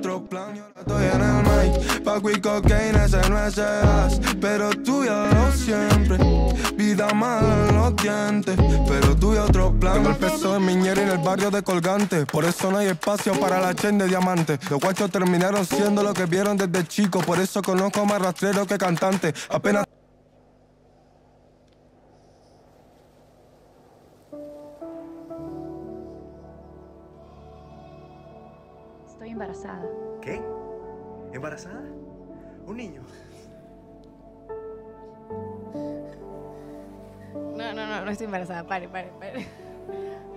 otro plan. Yo no estoy en el mic, Paco y cocaína, ese no es Pero tú ya lo siempre, vida mala en los Pero tú y otro plan. Tengo el peso de miñera en el barrio de colgante. Por eso no hay espacio para la chen de diamantes. Los guachos terminaron siendo lo que vieron desde chico. Por eso conozco más rastrero que cantante. Apenas. embarazada. ¿Qué? ¿Embarazada? ¿Un niño? No, no, no, no estoy embarazada. Pare, pare, pare.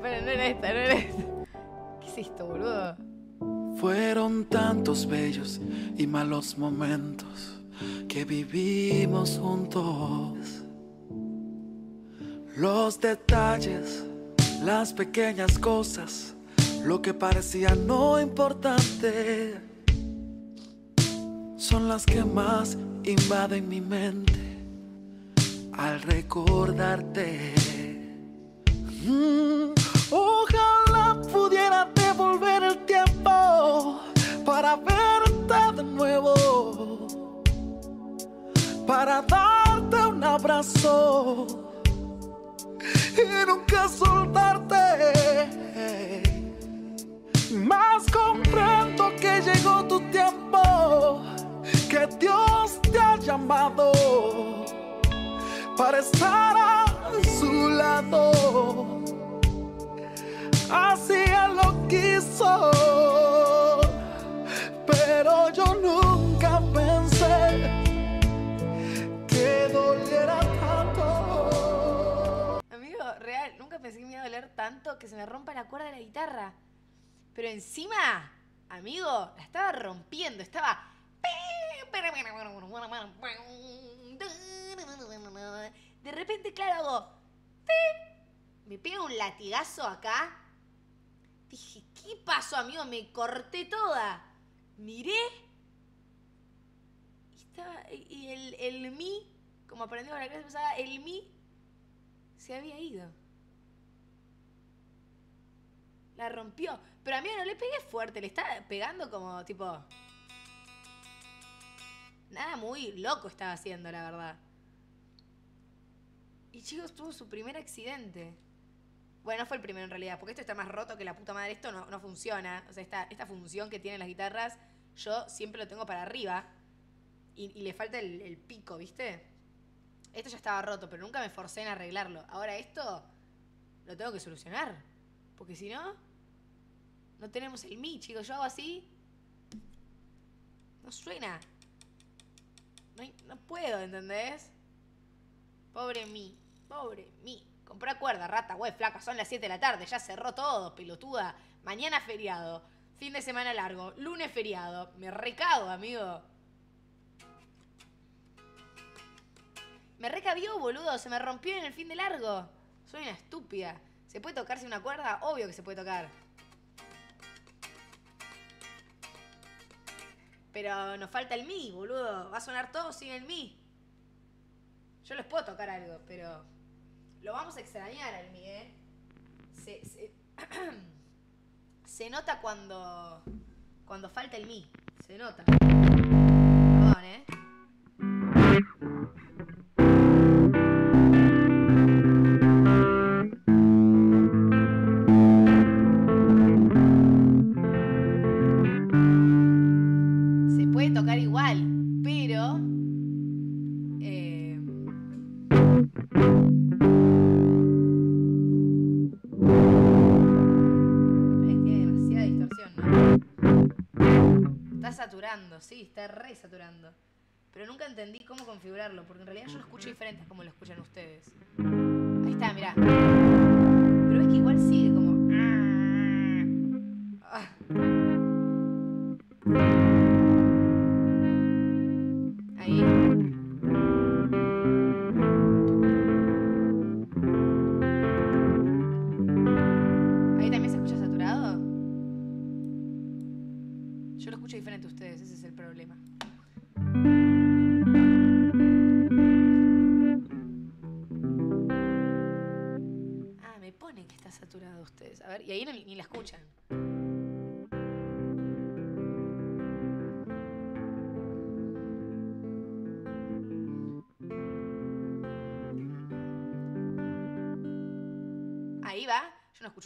Pero no era esta, no era esta. ¿Qué es esto, boludo? Fueron tantos bellos y malos momentos que vivimos juntos. Los detalles, las pequeñas cosas lo que parecía no importante son las que más invaden mi mente al recordarte. Mm, ojalá pudiera devolver el tiempo para verte de nuevo, para darte un abrazo y nunca soltarte más comprendo que llegó tu tiempo, que Dios te ha llamado para estar a su lado. Así él lo quiso, pero yo nunca pensé que doliera tanto. Amigo, real, nunca pensé que me iba a doler tanto que se me rompa la cuerda de la guitarra. Pero encima, amigo, la estaba rompiendo, estaba... De repente, claro, hago... Me pega un latigazo acá. Dije, ¿qué pasó, amigo? Me corté toda. Miré. Y, el, mí, mi, como aprendimos la clase pasada, el mi se había ido rompió. Pero a mí no le pegué fuerte, le está pegando como tipo. Nada muy loco estaba haciendo, la verdad. Y chicos, tuvo su primer accidente. Bueno, no fue el primero en realidad, porque esto está más roto que la puta madre. Esto no, funciona. O sea, esta, función que tienen las guitarras, yo siempre lo tengo para arriba. Y, le falta el, el pico, ¿viste? Esto ya estaba roto, pero nunca me forcé en arreglarlo. Ahora esto lo tengo que solucionar. Porque si no, no tenemos el mí chicos. Yo hago así. No suena. No, puedo, ¿entendés? Pobre mi. Pobre mí, Comprá cuerda, rata, wey, flaca. Son las 7 de la tarde. Ya cerró todo, pelotuda. Mañana feriado. Fin de semana largo. Lunes feriado. Me recado amigo. Me recabió, boludo. Se me rompió en el fin de largo. Soy una estúpida. ¿Se puede tocarse una cuerda? Obvio que se puede tocar. Pero nos falta el mi, boludo. Va a sonar todo sin el mi. Yo les puedo tocar algo, pero lo vamos a extrañar al mi, ¿eh? Se, se, se nota cuando, cuando falta el mi. Se nota. ¿eh? sí, está re saturando. Pero nunca entendí cómo configurarlo, porque en realidad yo lo escucho diferente a como lo escuchan ustedes. Ahí está, mirá. Pero es que igual sigue como... Ah. Ah.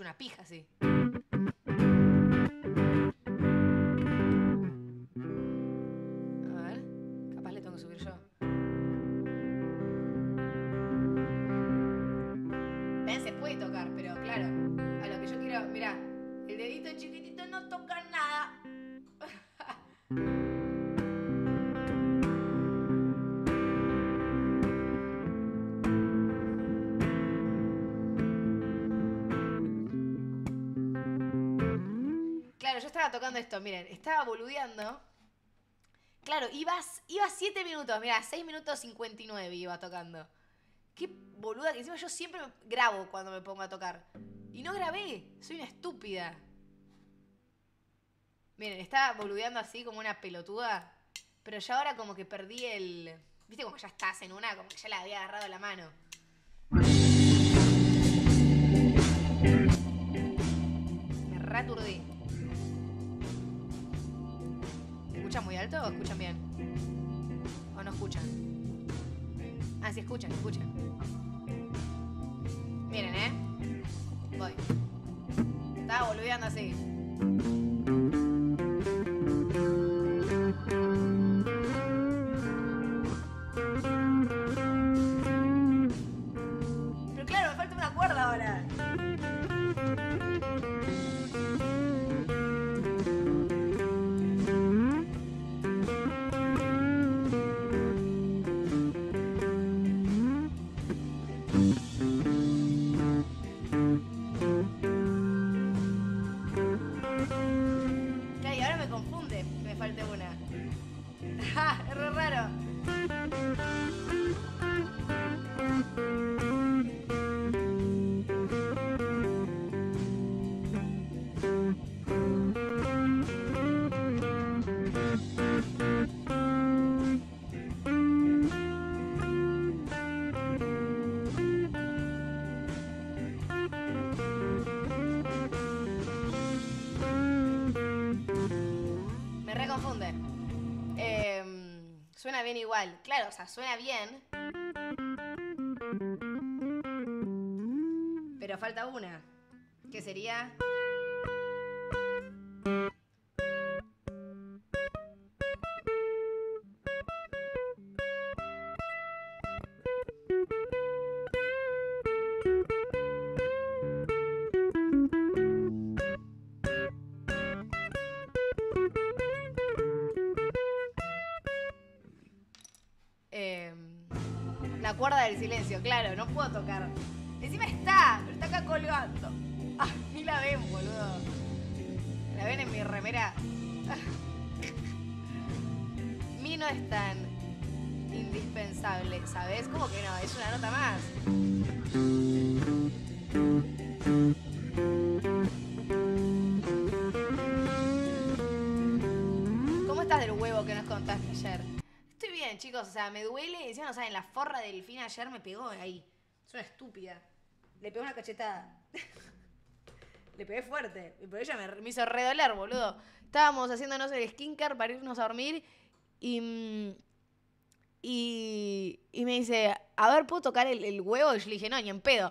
una pija así. A ver, capaz le tengo que subir yo. tocando esto, miren, estaba boludeando. Claro, iba, iba 7 minutos, mira, 6 minutos 59 iba tocando. Qué boluda, que encima yo siempre grabo cuando me pongo a tocar. Y no grabé, soy una estúpida. Miren, estaba boludeando así como una pelotuda. Pero ya ahora como que perdí el... Viste como ya estás en una, como que ya la había agarrado la mano. Me raturdí. escuchan muy alto o escuchan bien? ¿O no escuchan? Ah, sí, escuchan, escuchan. Miren, ¿eh? Voy. Estaba volviendo así. suena bien igual. Claro, o sea, suena bien. Pero falta una, que sería... cuerda del silencio, claro, no puedo tocar. Encima está, pero está acá colgando. Ah, ni la ven, boludo. La ven en mi remera. mi no es tan indispensable, ¿sabes? Como que no, es una nota más. o sea, me duele. Y no saben, la forra del fin ayer me pegó ahí. Es una estúpida. Le pegó una cachetada. Le pegué fuerte. y Pero ella me, hizo redoler, boludo. Estábamos haciéndonos el skincare para irnos a dormir mm, y. me dice, a ver, ¿puedo tocar el, el huevo? Y yo le dije, no, ni en pedo.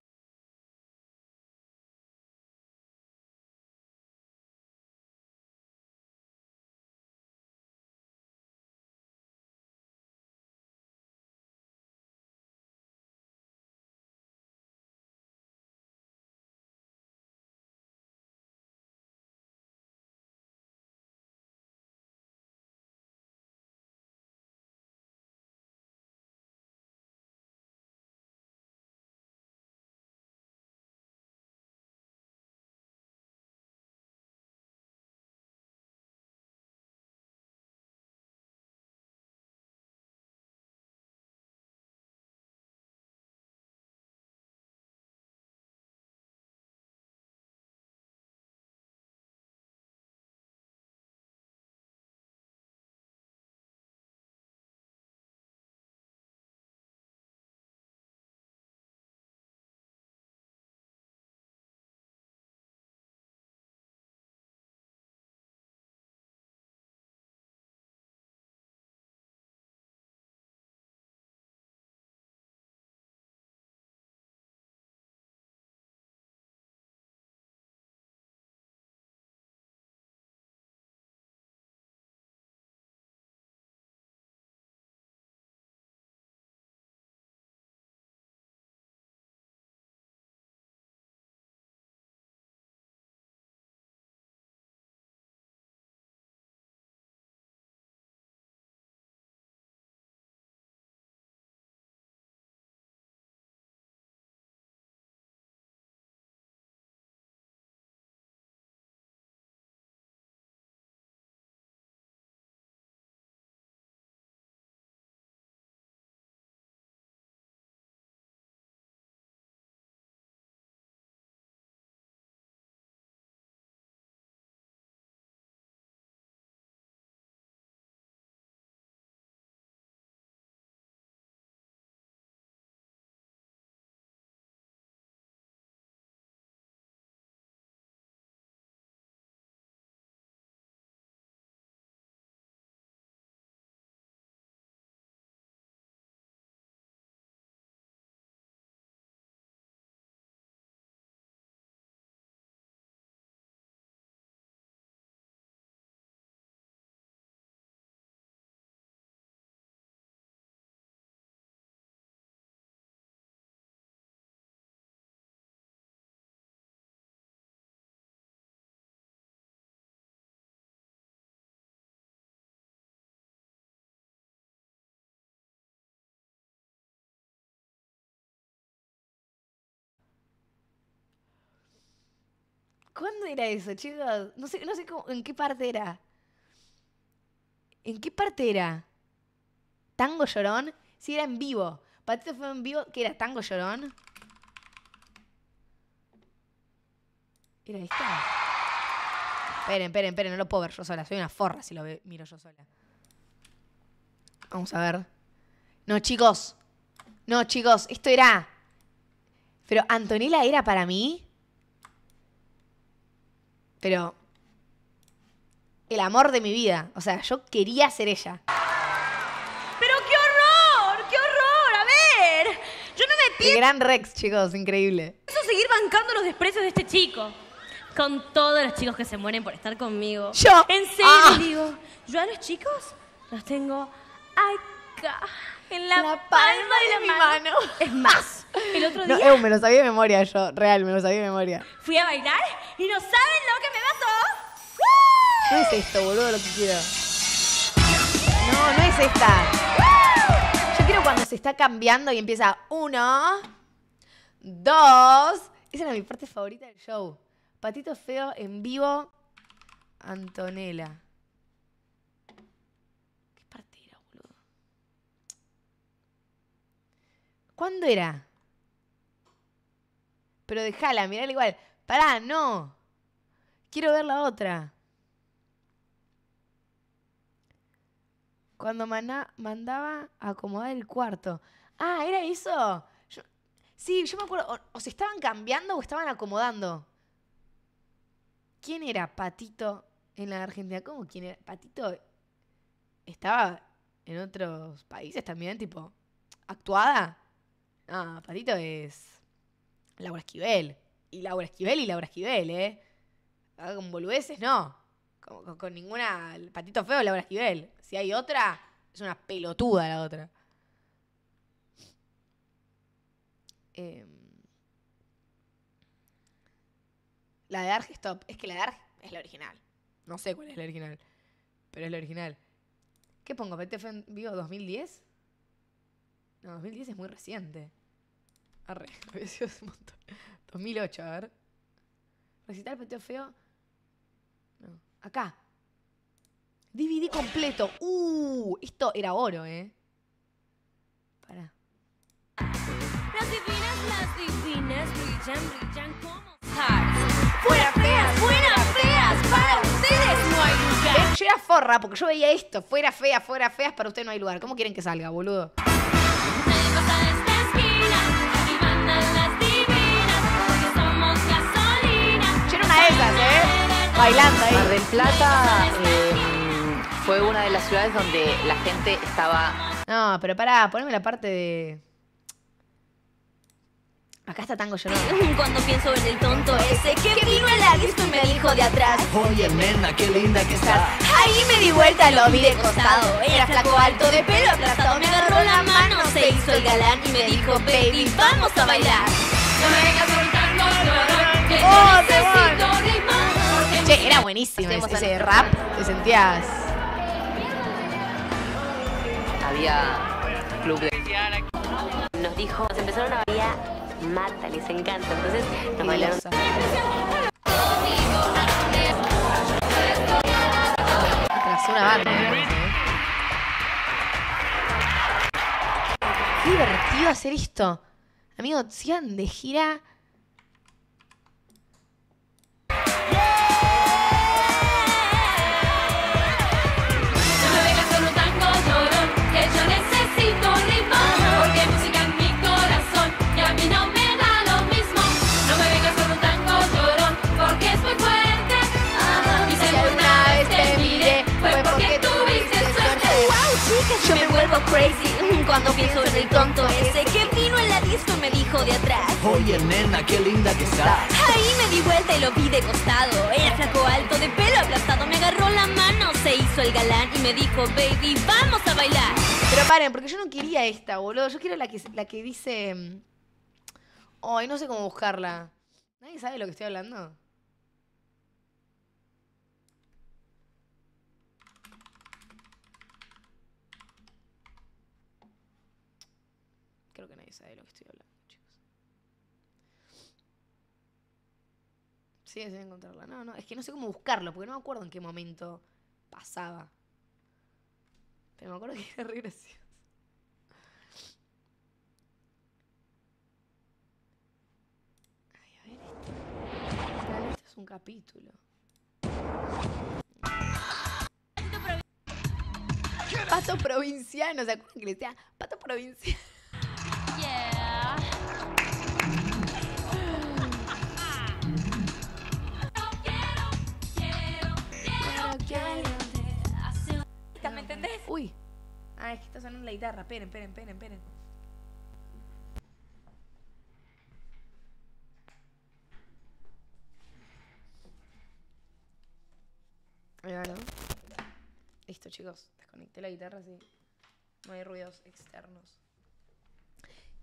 ¿Cuándo era eso, chicos? No sé, en qué parte era. ¿En qué parte era? ¿Tango Llorón? Sí, era en vivo. Patito fue en vivo. ¿Qué era? ¿Tango Llorón? Era esta. Esperen, esperen, esperen. No lo puedo ver yo sola. Soy una forra si lo miro yo sola. Vamos a ver. No, chicos. No, chicos. Esto era... Pero Antonella era para mí... Pero. El amor de mi vida. O sea, yo quería ser ella. ¡Pero qué horror! ¡Qué horror! A ver. Yo no me pienso. El gran Rex, chicos, increíble. Pienso seguir bancando los desprecios de este chico. Con todos los chicos que se mueren por estar conmigo. Yo. En serio, ah. digo. Yo a los chicos los tengo acá en la, palma, de, mi mano. Es más, el otro día. No, me lo sabía de memoria yo, real, me lo sabía de memoria. Fui a bailar y no saben lo que me pasó. No es esto, boludo, lo que quiero. No, no es esta. Yo quiero cuando se está cambiando y empieza uno, dos. Esa era mi parte favorita del show. Patito Feo en vivo, Antonella. ¿Cuándo era? Pero déjala, mirala igual. Pará, no. Quiero ver la otra. Cuando mandaba a acomodar el cuarto. Ah, era eso. sí, yo me acuerdo. O, se estaban cambiando o estaban acomodando. ¿Quién era Patito en la Argentina? ¿Cómo quién era? Patito estaba en otros países también, tipo, actuada. Ah, Patito es Laura Esquivel. Y Laura Esquivel y Laura Esquivel, ¿eh? Ah, con boludeces no. Con, ninguna... patito feo Laura Esquivel. Si hay otra, es una pelotuda la otra. Em, la de Argestop. Stop. Es que la de Arg es la original. No sé cuál es la original. Pero es la original. ¿Qué pongo? ¿PTF en vivo 2010? No, 2010 es muy reciente. Arre, había sido un montón. 2008, a ver. Recital Pateo Feo. No. Acá. DVD completo. Uh, esto era oro, ¿eh? Para. Las divinas, las divinas brillan, brillan como Fuera feas, fuera feas, para ustedes no hay lugar. Yo era forra porque yo veía esto. Fuera fea, fuera feas, para ustedes no hay lugar. ¿Cómo quieren que salga, boludo? Bailando ahí. Mar del Plata em, fue una de las ciudades donde la gente estaba. No, pero pará, poneme la parte de. Acá está Tango Llorón. Cuando pienso en el tonto ese que, vino el disco y me dijo de atrás. Oye, nena, qué linda que estás. Ahí me di vuelta, lo vi de costado. Era flaco, alto, de pelo atrasado Me agarró la mano, se hizo el galán y me dijo, baby, vamos a bailar. No me vengas con oh se que buenísimo ese, rap, te sentías. Había club de. Nos dijo, nos empezaron a bailar mata, les encanta. Entonces nos bailaron. Tras una banda. Qué divertido hacer esto. Amigos, sigan de gira. crazy cuando pienso en el tonto ese que vino en la disco y me dijo de atrás. Oye, nena, qué linda que estás. Ahí me di vuelta y lo vi de costado. Era flaco alto, de pelo aplastado. Me agarró la mano, se hizo el galán y me dijo, baby, vamos a bailar. Pero paren, porque yo no quería esta, boludo. Yo quiero la que, la que dice. Mm, Ay, no sé cómo buscarla. ¿Nadie sabe de lo que estoy hablando? Sí, encontrarla. No, no, es que no sé cómo buscarlo, porque no me acuerdo en qué momento pasaba. Pero me acuerdo que era re gracioso. Ay, a ver esto. Este es un capítulo. Pato provinciano, ¿se acuerdan que le decía pato provinciano? Uy. Ah, es que está sonando la guitarra. Esperen, esperen, esperen, esperen. Listo, chicos. Desconecté la guitarra, sí. No hay ruidos externos.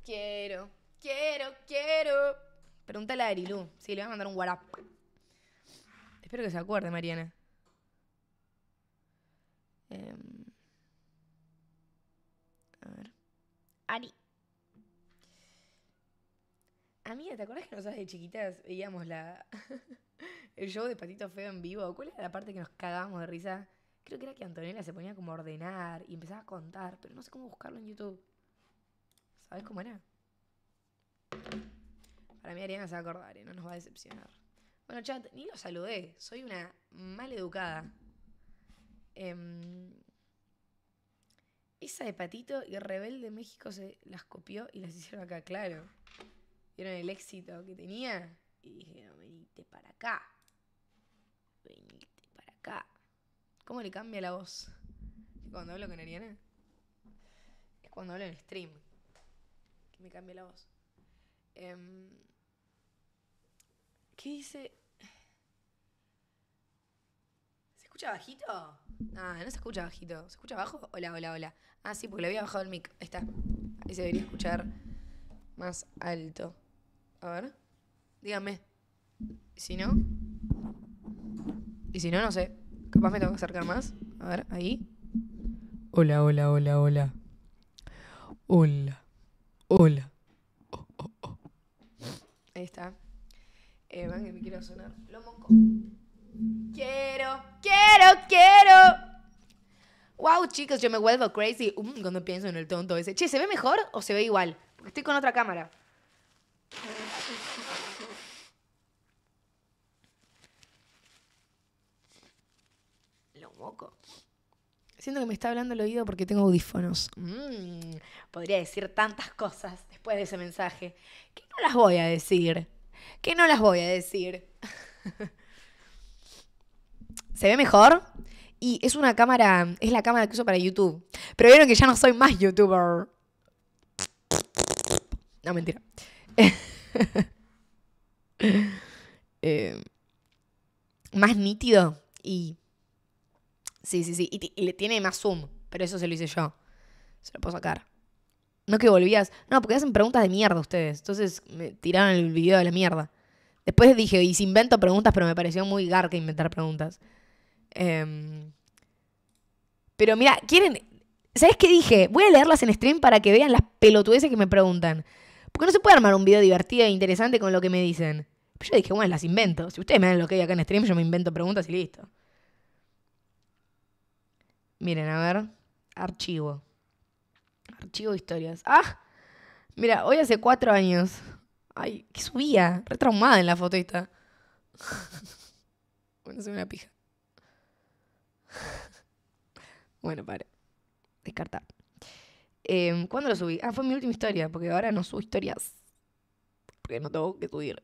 Quiero, quiero, quiero. Pregúntale a Erilu. Sí, le voy a mandar un WhatsApp. Espero que se acuerde, Mariana. Em, a ver. Ari. Amiga, ah, ¿te acuerdas que nosotras de chiquitas veíamos la el show de Patito Feo en vivo? ¿Cuál era la parte que nos cagábamos de risa? Creo que era que Antonella se ponía como a ordenar y empezaba a contar, pero no sé cómo buscarlo en YouTube. ¿Sabes cómo era? Para mí Ariana se va a acordar, ¿eh? no nos va a decepcionar. Bueno, chat, ni lo saludé. Soy una maleducada. educada. Em, esa de Patito y Rebelde México se las copió y las hicieron acá, claro. Vieron el éxito que tenía y dijeron, venite para acá. Venite para acá. ¿Cómo le cambia la voz? Cuando hablo con Ariana. Es cuando hablo en stream. Que me cambia la voz. Em, ¿Qué dice? escucha bajito? Ah, no se escucha bajito. ¿Se escucha bajo? Hola, hola, hola. Ah, sí, porque le había bajado el mic. Ahí está. Ahí se debería escuchar más alto. A ver. Díganme. Si no. Y si no, no sé. Capaz me tengo que acercar más. A ver, ahí. Hola, hola, hola, hola. Hola. Hola. Oh, oh, oh. Ahí está. Eh, que me quiero sonar. Lo Quiero, quiero, quiero. Wow, chicos, yo me vuelvo crazy uh, cuando pienso en el tonto ese. Che, ¿se ve mejor o se ve igual? Porque estoy con otra cámara. Lo moco. Siento que me está hablando el oído porque tengo audífonos. Mm, podría decir tantas cosas después de ese mensaje. Que no las voy a decir. Que no las voy a decir. se ve mejor. Y es una cámara, es la cámara que uso para YouTube. Pero vieron que ya no soy más youtuber. No, mentira. Eh, más nítido y... Sí, sí, sí. Y, le tiene más zoom. Pero eso se lo hice yo. Se lo puedo sacar. No que volvías. No, porque hacen preguntas de mierda ustedes. Entonces me tiraron el video de la mierda. Después dije, y si invento preguntas, pero me pareció muy que inventar preguntas. Em, pero mira, quieren. ¿Sabes qué dije? Voy a leerlas en stream para que vean las pelotudeces que me preguntan. Porque no se puede armar un video divertido e interesante con lo que me dicen. Pero yo dije, bueno, las invento. Si ustedes me dan lo que hay acá en stream, yo me invento preguntas y listo. Miren, a ver. Archivo. Archivo de historias. ¡Ah! Mira, hoy hace cuatro años. Ay, qué subía. traumada en la foto bueno, soy una pija. bueno, para. Descartar. Em, ¿Cuándo lo subí? Ah, fue mi última historia, porque ahora no subo historias. Porque no tengo que subir.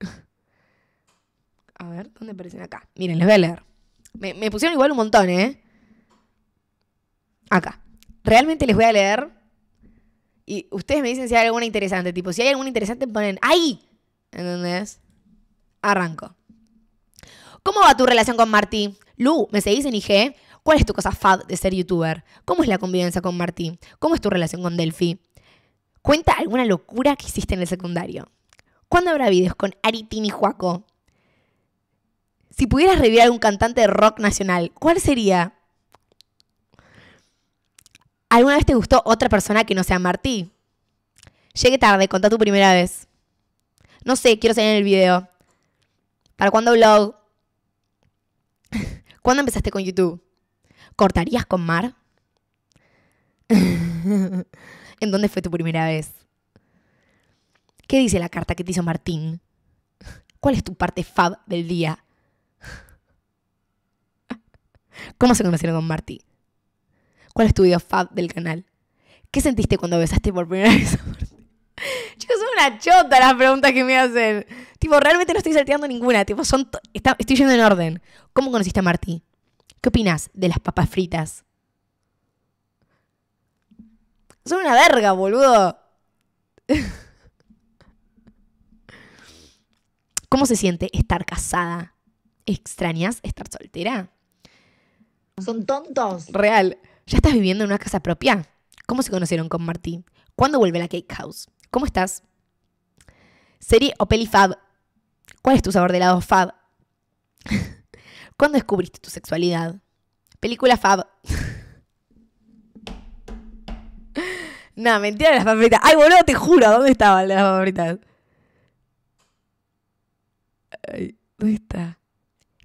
a ver, ¿dónde aparecen acá? Miren, les voy a leer. Me, me pusieron igual un montón, ¿eh? Acá. Realmente les voy a leer. Y ustedes me dicen si hay alguna interesante. Tipo, si hay alguna interesante, ponen ¡Ahí! ¿Entendés? Arranco. ¿Cómo va tu relación con Martí? Lu, ¿me seguís en IG? ¿Cuál es tu cosa fad de ser youtuber? ¿Cómo es la convivencia con Martí? ¿Cómo es tu relación con Delphi? Cuenta alguna locura que hiciste en el secundario. ¿Cuándo habrá videos con Aritín y Juaco? Si pudieras revivir a algún cantante de rock nacional, ¿cuál sería? ¿Alguna vez te gustó otra persona que no sea Martí? Llegué tarde, contá tu primera vez. No sé, quiero salir en el video. ¿Para cuándo vlog? ¿Cuándo empezaste con YouTube? ¿Cortarías con Mar? ¿En dónde fue tu primera vez? ¿Qué dice la carta que te hizo Martín? ¿Cuál es tu parte fad del día? ¿Cómo se conocieron con Martín? ¿Cuál es tu video fad del canal? ¿Qué sentiste cuando besaste por primera vez a Martín? Yo soy una chota las preguntas que me hacen. Tipo, realmente no estoy salteando ninguna. Tipo, son estoy yendo en orden. ¿Cómo conociste a Martí? ¿Qué opinas de las papas fritas? Son una verga, boludo. ¿Cómo se siente estar casada? ¿Extrañas estar soltera? Son tontos. Real. ¿Ya estás viviendo en una casa propia? ¿Cómo se conocieron con Martí? ¿Cuándo vuelve la Cake House? ¿Cómo estás? Serie o peli fab ¿Cuál es tu sabor de helado fab? ¿Cuándo descubriste tu sexualidad? Película fab. No, mentira de las papitas. Ay, boludo, te juro, ¿dónde estaban el de las papitas? Ay, ¿dónde está?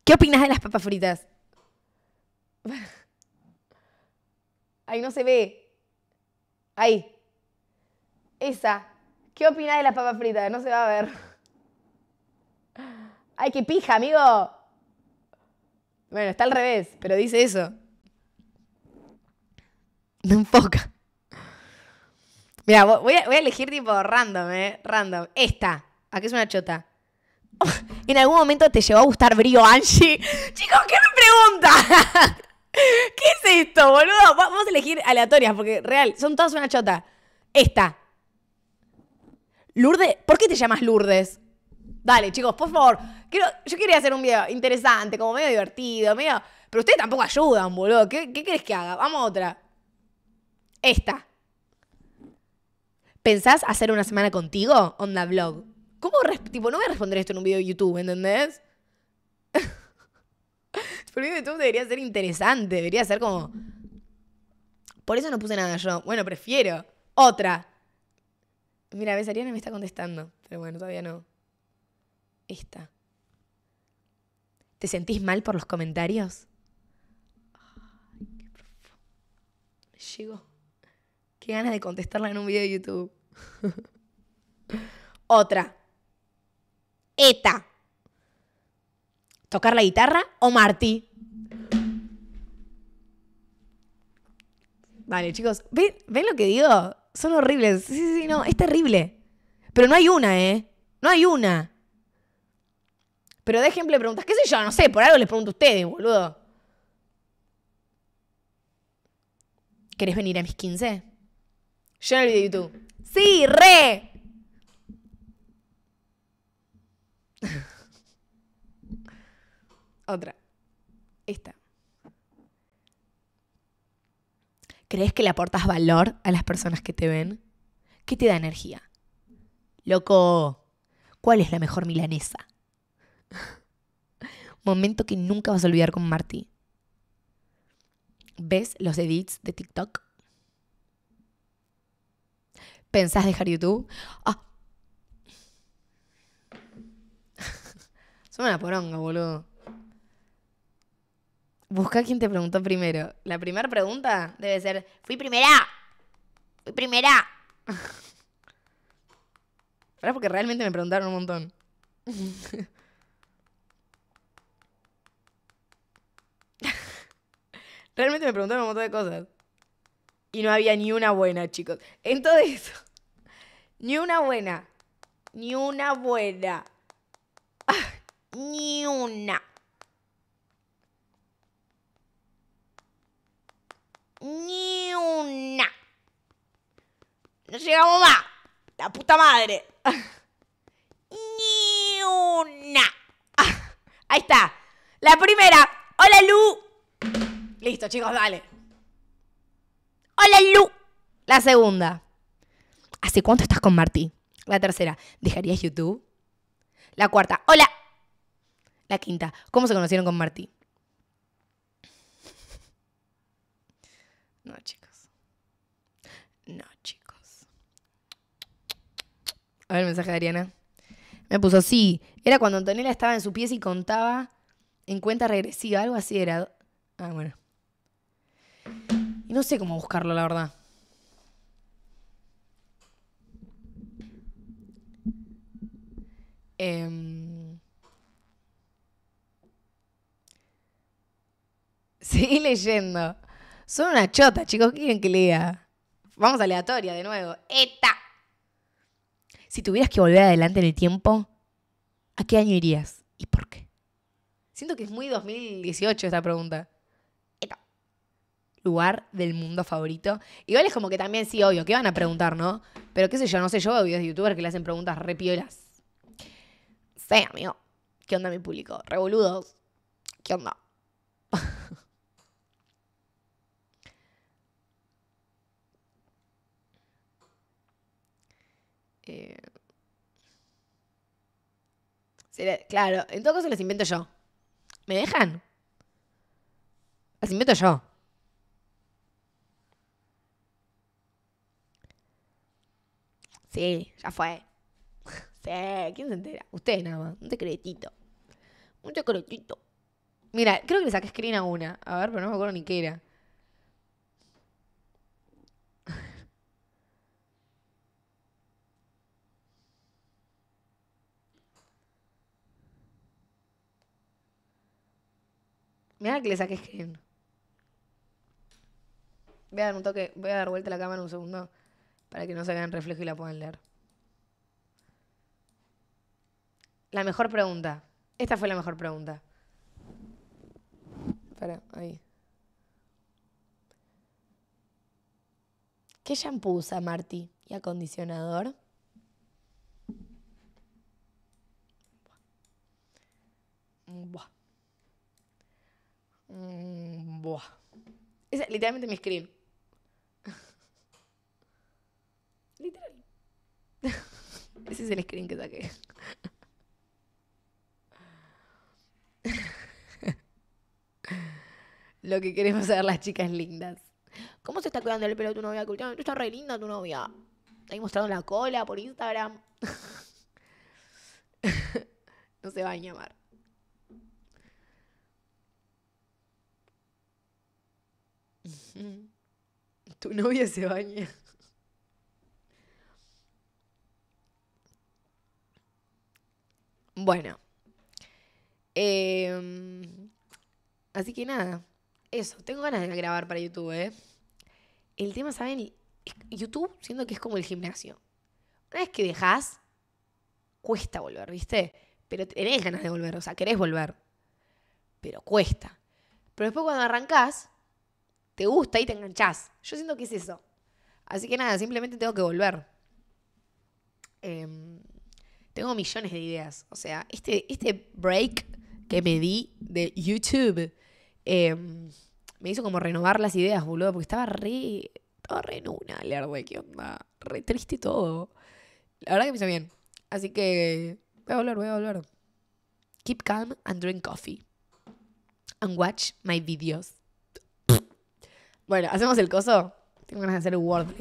¿Qué opinas de las papas fritas? Ay, no se ve. Ahí. Esa. ¿Qué opinas de las papas fritas? No se va a ver. ¡Ay, qué pija, amigo! Bueno, está al revés, pero dice eso. Me enfoca. Mira, voy a, elegir tipo random, ¿eh? Random. Esta. Aquí es una chota. ¿En algún momento te llevó a gustar Brio Angie? Chicos, ¿qué me pregunta? ¿Qué es esto, boludo? Vamos a elegir aleatorias porque, real, son todas una chota. Esta. Lourdes. ¿Por qué te llamas Lourdes? Dale, chicos, por favor. yo quería hacer un video interesante, como medio divertido, medio. Pero ustedes tampoco ayudan, boludo. ¿Qué, qué querés que haga? Vamos a otra. Esta. ¿Pensás hacer una semana contigo? Onda vlog. ¿Cómo? Tipo, no voy a responder esto en un video de YouTube, ¿entendés? El video de YouTube debería ser interesante, debería ser como. Por eso no puse nada yo. Bueno, prefiero. Otra. Mira, a ves, Ariana me está contestando. Pero bueno, todavía no esta. ¿Te sentís mal por los comentarios? Ay, qué profundo. Qué ganas de contestarla en un video de YouTube. Otra. Eta. ¿Tocar la guitarra o Marty? Vale, chicos. ¿Ven, ¿Ven lo que digo? Son horribles. Sí, sí, sí, no. Es terrible. Pero no hay una, ¿eh? No hay una. Pero déjenme preguntas. ¿Qué sé yo? No sé, por algo les pregunto a ustedes, boludo. ¿Querés venir a mis 15? Yo en el video de YouTube. ¡Sí, re! Otra. Esta. ¿Crees que le aportas valor a las personas que te ven? ¿Qué te da energía? Loco, ¿cuál es la mejor milanesa? Momento que nunca vas a olvidar con Marty. ¿Ves los edits de TikTok? ¿Pensás dejar YouTube? ¡Ah! Son una poronga, boludo. Busca quien te preguntó primero. La primera pregunta debe ser: ¡Fui primera! ¡Fui primera! Pero porque realmente me preguntaron un montón. Realmente me preguntaron un montón de cosas. Y no había ni una buena, chicos. En todo eso. Ni una buena. Ni una buena. Ah, ni una. Ni una. No llegamos más. La puta madre. Ni una. Ah, ahí está. La primera. Hola, Lu. Listo, chicos, dale. Hola, Lu. La segunda. ¿Hace cuánto estás con Martí? La tercera. ¿Dejarías YouTube? La cuarta. Hola. La quinta. ¿Cómo se conocieron con Martí? No, chicos. No, chicos. A ver el mensaje de Ariana. Me puso, sí, era cuando Antonella estaba en su pieza y contaba en cuenta regresiva, algo así era. Ah, bueno. No sé cómo buscarlo, la verdad. Em, seguí leyendo. Son una chota, chicos. ¿Quieren que lea? Vamos a aleatoria de nuevo. ¡Eta! Si tuvieras que volver adelante en el tiempo, ¿a qué año irías? ¿Y por qué? Siento que es muy 2018 esta pregunta lugar del mundo favorito. Igual es como que también sí, obvio, que van a preguntar, ¿no? Pero qué sé yo, no sé, yo veo videos de youtubers que le hacen preguntas re piolas. Sí, amigo. ¿Qué onda mi público? Revoludos. ¿Qué onda? Eh. Claro, en todo caso las invento yo. ¿Me dejan? Las invento yo. Sí, ya fue. Sí, ¿quién se entera? Ustedes nada más. Un secretito. Un secretito. Mira, creo que le saqué screen a una. A ver, pero no me acuerdo ni qué era. Mira que le saqué screen. Voy a dar un toque, voy a dar vuelta a la cámara un segundo para que no se hagan reflejo y la puedan leer. La mejor pregunta. Esta fue la mejor pregunta. Para, ahí. ¿Qué shampoo usa Marty? ¿Y acondicionador? Buah. Mm, buah. literalmente me screen. Ese es el screen que saqué. Lo que queremos saber las chicas lindas. ¿Cómo se está cuidando el pelo de tu novia? Tú estás re linda tu novia. Ahí mostrando la cola por Instagram. no se va a Tu novia se baña. Bueno. Em, así que nada. Eso, tengo ganas de grabar para YouTube, ¿eh? El tema, ¿saben? YouTube siento que es como el gimnasio. Una vez que dejas, cuesta volver, ¿viste? Pero tenés ganas de volver, o sea, querés volver. Pero cuesta. Pero después cuando arrancas te gusta y te enganchás. Yo siento que es eso. Así que nada, simplemente tengo que volver. Em, tengo millones de ideas. O sea, este, este break que me di de YouTube em, me hizo como renovar las ideas, boludo, porque estaba re. todo re en una, wey. ¿qué onda? Re triste todo. La verdad que me hizo bien. Así que voy a volver, voy a volver. Keep calm and drink coffee. And watch my videos. bueno, hacemos el coso. Tengo ganas de hacer un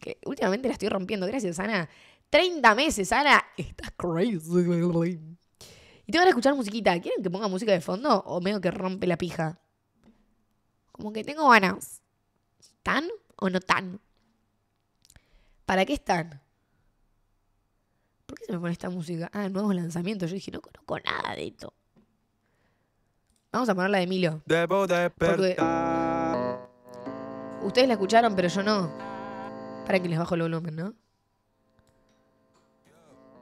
Que últimamente la estoy rompiendo. Gracias, Ana. 30 meses, Ana. Estás crazy. Y tengo que escuchar musiquita. ¿Quieren que ponga música de fondo o medio que rompe la pija? Como que tengo ganas. ¿Tan o no tan? ¿Para qué están? ¿Por qué se me pone esta música? Ah, nuevos lanzamientos. Yo dije, no conozco nada de esto. Vamos a poner la de Emilio. Ustedes la escucharon, pero yo no. Para que les bajo el volumen, ¿no?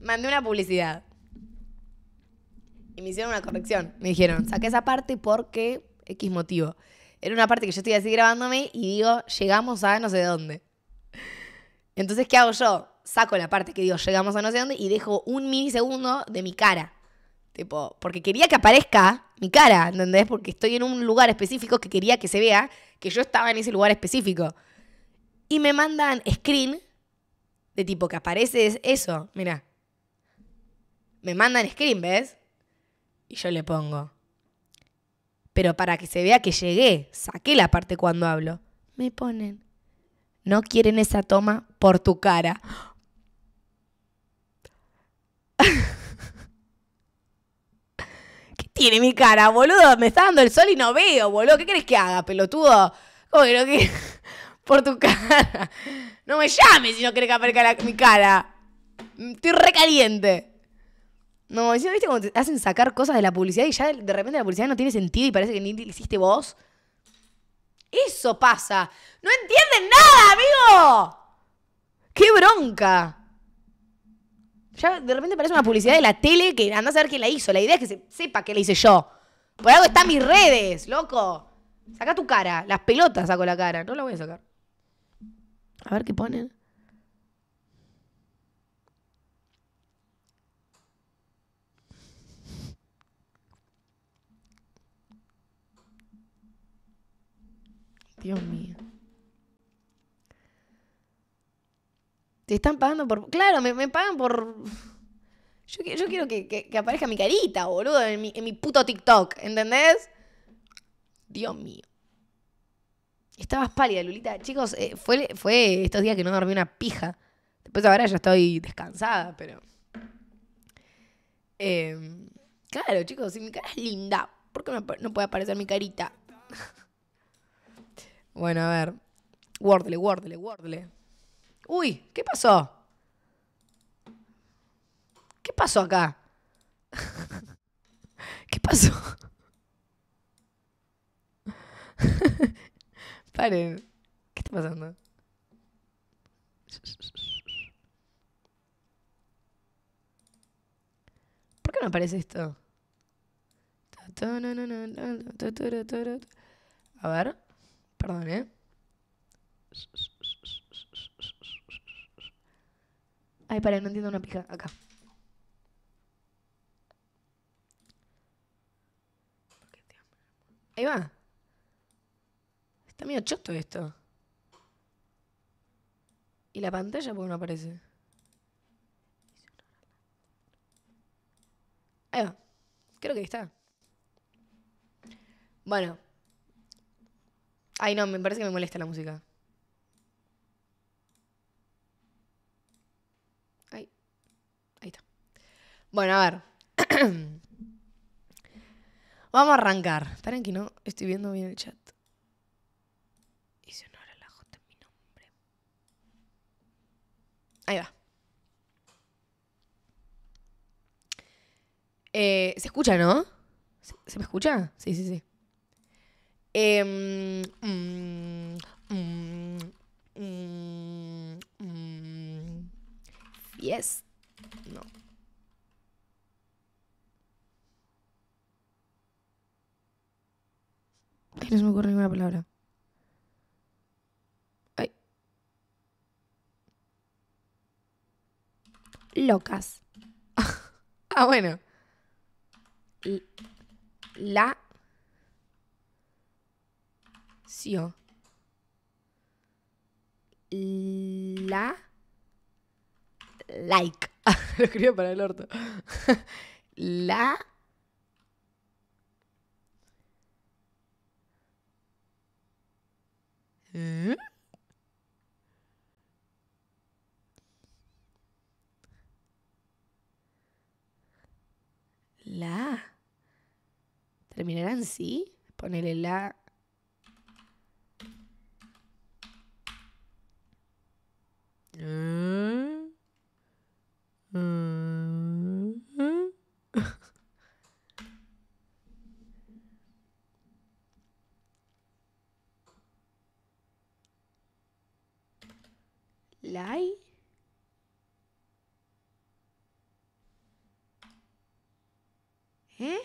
Mandé una publicidad. Y me hicieron una corrección. Me dijeron, saqué esa parte porque X motivo. Era una parte que yo estoy así grabándome y digo, llegamos a no sé dónde. Entonces, ¿qué hago yo? Saco la parte que digo, llegamos a no sé dónde y dejo un milisegundo de mi cara. Tipo, porque quería que aparezca mi cara, ¿entendés? Porque estoy en un lugar específico que quería que se vea que yo estaba en ese lugar específico. Y me mandan screen de tipo que aparece eso, mira. Me mandan screen, ¿ves? Y yo le pongo. Pero para que se vea que llegué, saqué la parte cuando hablo. Me ponen. No quieren esa toma por tu cara. tiene mi cara, boludo? Me está dando el sol y no veo, boludo. ¿Qué crees que haga, pelotudo? ¿Cómo que Por tu cara. No me llames si no querés que aparezca mi cara. Estoy recaliente. No, ¿viste cómo te hacen sacar cosas de la publicidad y ya de repente la publicidad no tiene sentido y parece que ni hiciste vos? Eso pasa. No entienden nada, amigo. ¡Qué bronca! Ya de repente parece una publicidad de la tele que anda a saber quién la hizo. La idea es que se sepa que la hice yo. Por algo están mis redes, loco. Saca tu cara. Las pelotas saco la cara. No la voy a sacar. A ver qué ponen. Dios mío. Te están pagando por. Claro, me, pagan por. Yo, yo quiero que, aparezca mi carita, boludo, en mi, en mi puto TikTok, ¿entendés? Dios mío. Estabas pálida, Lulita. Chicos, eh, fue, fue estos días que no dormí una pija. Después ahora ya estoy descansada, pero. Em, claro, chicos, si mi cara es linda, ¿por qué no, no puede aparecer mi carita? bueno, a ver. Wordle, wordle, wordle. Uy, ¿qué pasó? ¿Qué pasó acá? ¿Qué pasó? Paren. ¿Qué está pasando? ¿Por qué no aparece esto? A ver. Perdón, ¿eh? Ay, para, no entiendo una pija. Acá. Ahí va. Está medio choto esto. ¿Y la pantalla por no aparece? Ahí va. Creo que ahí está. Bueno. Ay, no, me parece que me molesta la música. Bueno, a ver. Vamos a arrancar. Esperen que no estoy viendo bien el chat. Y si no, la J en mi nombre. Ahí va. Eh, ¿Se escucha, no? ¿Se, me escucha? Sí, sí, sí. yes. Em, mm, mm, mm, no. no se me ocurre ninguna palabra. Locas. ah, bueno. La. Sio. La. Like. Lo escribo para el orto. La. La. ¿Terminarán sí? Ponele la. Ah. Ah. la hay? ¿Eh?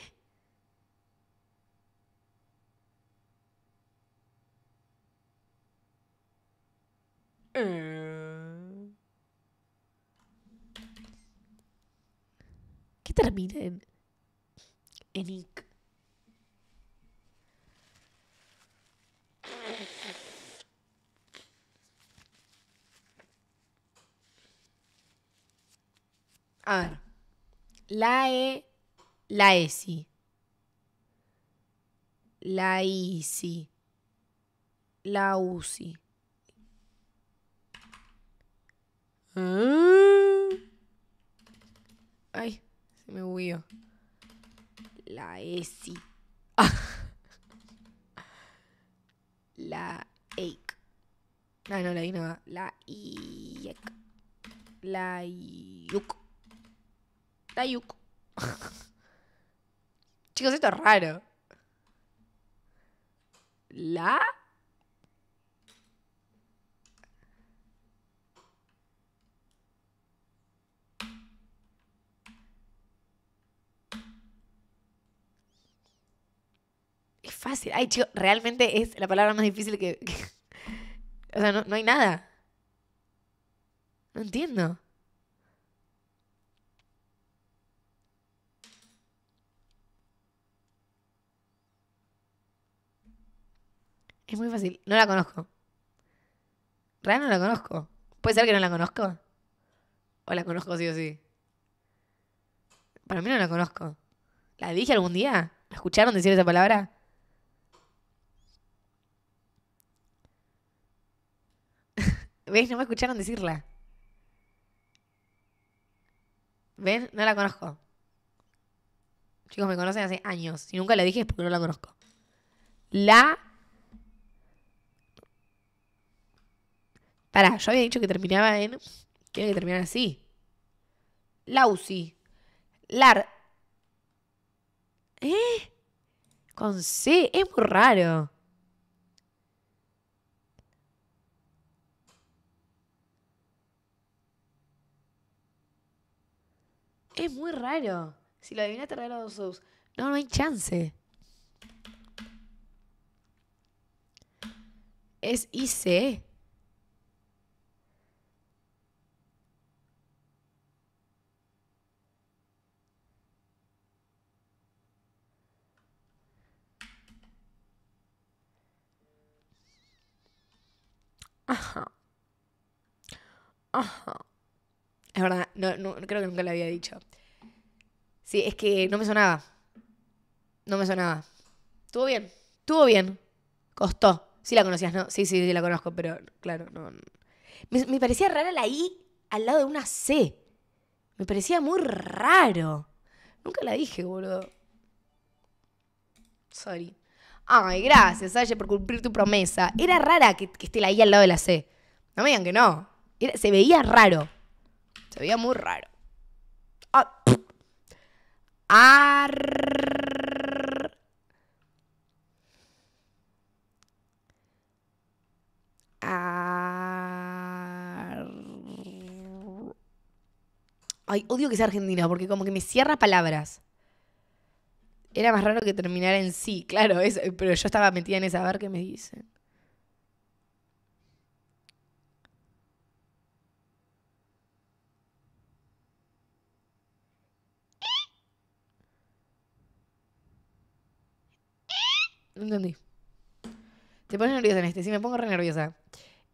¿Qué termina en, A ver. La E, la ESI. La ISI. La UCI. Ah. Ay, se me huyó. La ESI. la EIC. Ah, no, la I no va. La IEC. La IUC. Chicos, esto es raro. ¿La? Es fácil. Ay, chicos, realmente es la palabra más difícil que... O sea, no hay nada. No entiendo. Es muy fácil. No la conozco. Real no la conozco. ¿Puede ser que no la conozco? ¿O la conozco sí o sí? Para mí no la conozco. ¿La dije algún día? ¿Me escucharon decir esa palabra? ¿Ves? No me escucharon decirla. ¿Ves? No la conozco. Chicos, me conocen hace años. y nunca la dije es porque no la conozco. La Pará, yo había dicho que terminaba en. Tiene que terminar así. Lausi. Lar. ¿Eh? Con C. Es muy raro. Es muy raro. Si lo adivinaste, regalo dos subs. No, no hay chance. Es IC. E. Es verdad, no, creo que nunca la había dicho. Sí, es que no me sonaba. No me sonaba. Estuvo bien, estuvo bien. Costó. Sí la conocías, ¿no? Sí, sí, sí la conozco, pero claro, no. Me, parecía rara la I al lado de una C. Me parecía muy raro. Nunca la dije, boludo. Sorry. Ay, gracias, Aye, por cumplir tu promesa. Era rara que, que esté la I al lado de la C. No me digan que no se veía raro. Se veía muy raro. Ah. Ay, odio que sea argentina porque como que me cierra palabras. Era más raro que terminara en sí, claro, pero yo estaba metida en esa ver qué me dicen. No entendí. Te pones nerviosa en este. Si me pongo re nerviosa.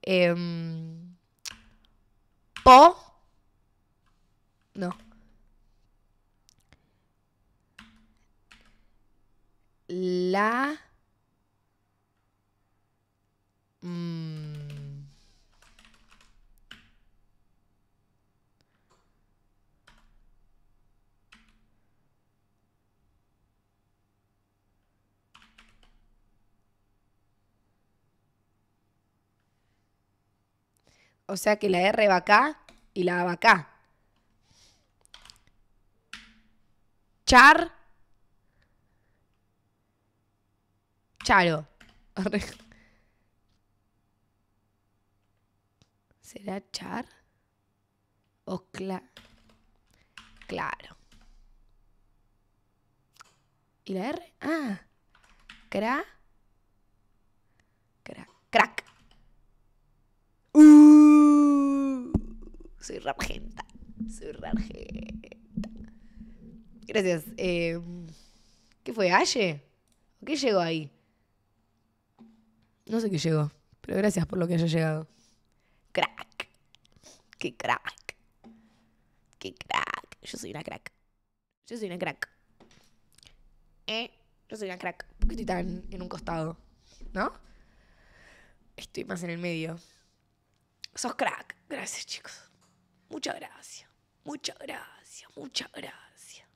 Em, po. No. La. Mm, O sea que la R va acá y la A va acá. Char. Charo. ¿Será char? O cla claro. ¿Y la R? Ah. Cra. Cra. Crack. Uh. Soy rapgenta. Soy rapgenta. Gracias. Em, ¿Qué fue? ¿Aye? qué llegó ahí? No sé qué llegó, pero gracias por lo que haya llegado. Crack. Qué crack. Qué crack. Yo soy una crack. Yo soy una crack. Eh, yo soy una crack. ¿Por qué estoy tan en un costado? ¿No? Estoy más en el medio. Sos crack. Gracias, chicos. Muchas gracias, muchas gracias, muchas gracias.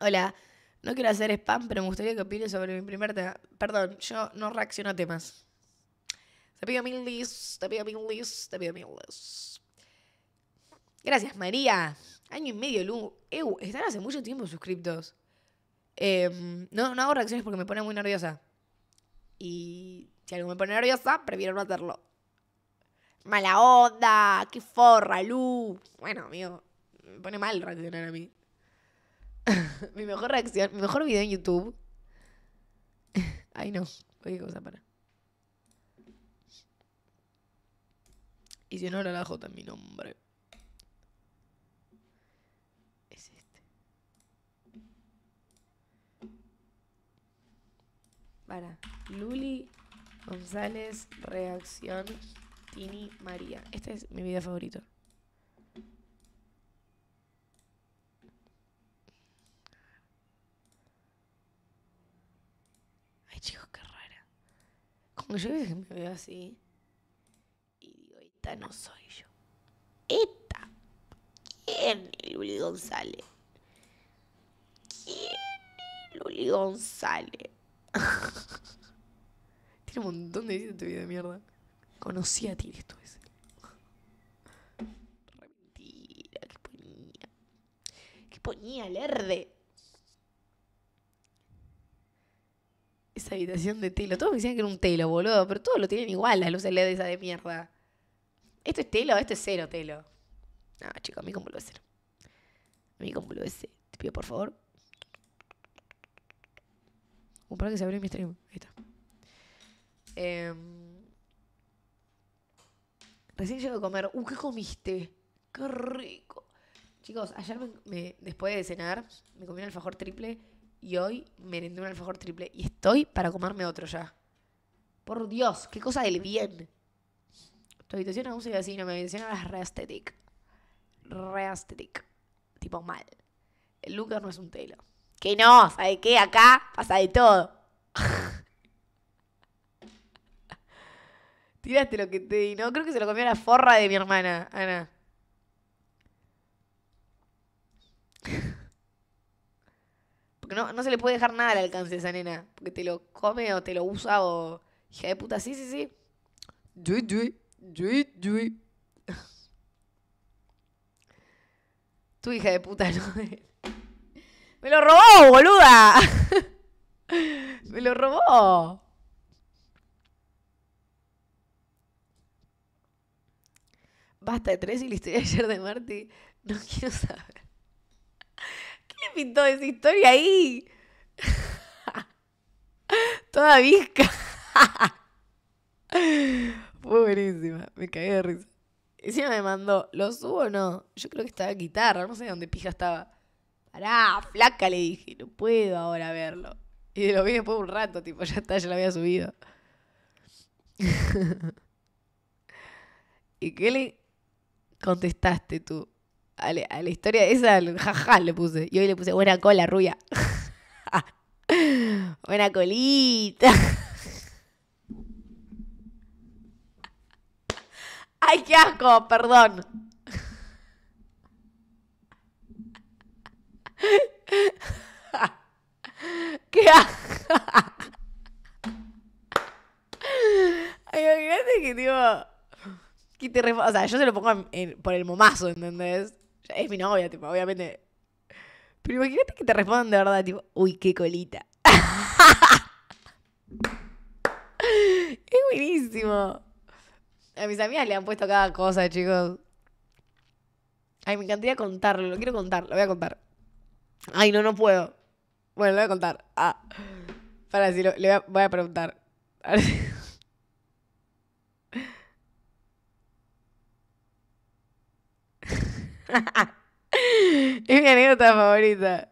Hola, no quiero hacer spam, pero me gustaría que opine sobre mi primer tema. Perdón, yo no reacciono a temas. Te pido mil lis, te pido mil lis, te pido mil lis. Gracias, María. Año y medio, Lu. Ew, están hace mucho tiempo suscriptos. Em, no, no hago reacciones porque me pone muy nerviosa. Y si algo me pone nerviosa, prefiero no hacerlo mala onda, qué forra, Lu. Bueno, amigo, me pone mal reaccionar a mí. mi mejor reacción, mi mejor video en YouTube. Ay, no, qué cosa, para. Y si no lo la J, mi nombre. Es este. Para. Luli González, reacción ni María. Este es mi video favorito. Ay, chicos, qué rara. Como yo me veo así y digo, esta no soy yo. Esta. ¿Quién es Luli González? ¿Quién es Luli González? Tiene un montón de en tu vida de mierda conocía a ti, esto mentira, ¿qué ponía? ¿Qué ponía lerde. Esa habitación de telo. Todos me decían que era un telo, boludo, pero todos lo tienen igual, las luces LED esa de mierda. ¿Esto es telo? Esto es cero telo. No, chicos, a mí cómo lo cero. A mí cómo lo cero. Te pido por favor. Un par que se abrió mi stream. Ahí está. Eh, Recién llego a comer. Uh, ¿qué comiste? ¡Qué rico! Chicos, ayer después de cenar me comí un alfajor triple y hoy merendé un alfajor triple y estoy para comerme otro ya. Por Dios, qué cosa del bien. Tu habitación aún se ve así, no me menciona las re aesthetic. Tipo mal. El Lucas no es un telo. Que no, ¿sabe qué? Acá pasa de todo. Tiraste lo que te di. No, creo que se lo comió la forra de mi hermana, Ana. Porque no, se le puede dejar nada al alcance a esa nena. Porque te lo come o te lo usa o. Hija de puta, sí, sí, sí. Tu hija de puta, no. ¡Me lo robó, boluda! ¡Me lo robó! Pasta de tres y la historia de ayer de Marty. No quiero saber. qué le pintó esa historia ahí? Toda visca. Fue buenísima. Me caí de risa. y Encima me mandó, ¿lo subo o no? Yo creo que estaba en guitarra, no sé dónde pija estaba. Pará, flaca, le dije, no puedo ahora verlo. Y lo vi después de un rato, tipo, ya está, ya lo había subido. y Kelly contestaste tú a la, a la historia esa, jaja, le puse. Y hoy le puse buena cola, rubia. buena colita. ¡Ay, qué asco! Perdón. ¡Qué asco! que, digo que te o sea, yo se lo pongo por el momazo, ¿entendés? Es mi novia, tipo, obviamente. Pero imagínate que te respondan de verdad, tipo, uy, qué colita. es buenísimo. A mis amigas le han puesto cada cosa, chicos. Ay, me encantaría contarlo, lo quiero contar, lo voy a contar. Ay, no, no puedo. Bueno, lo voy a contar. Ah. Para si le voy a, preguntar. A ver es mi anécdota favorita.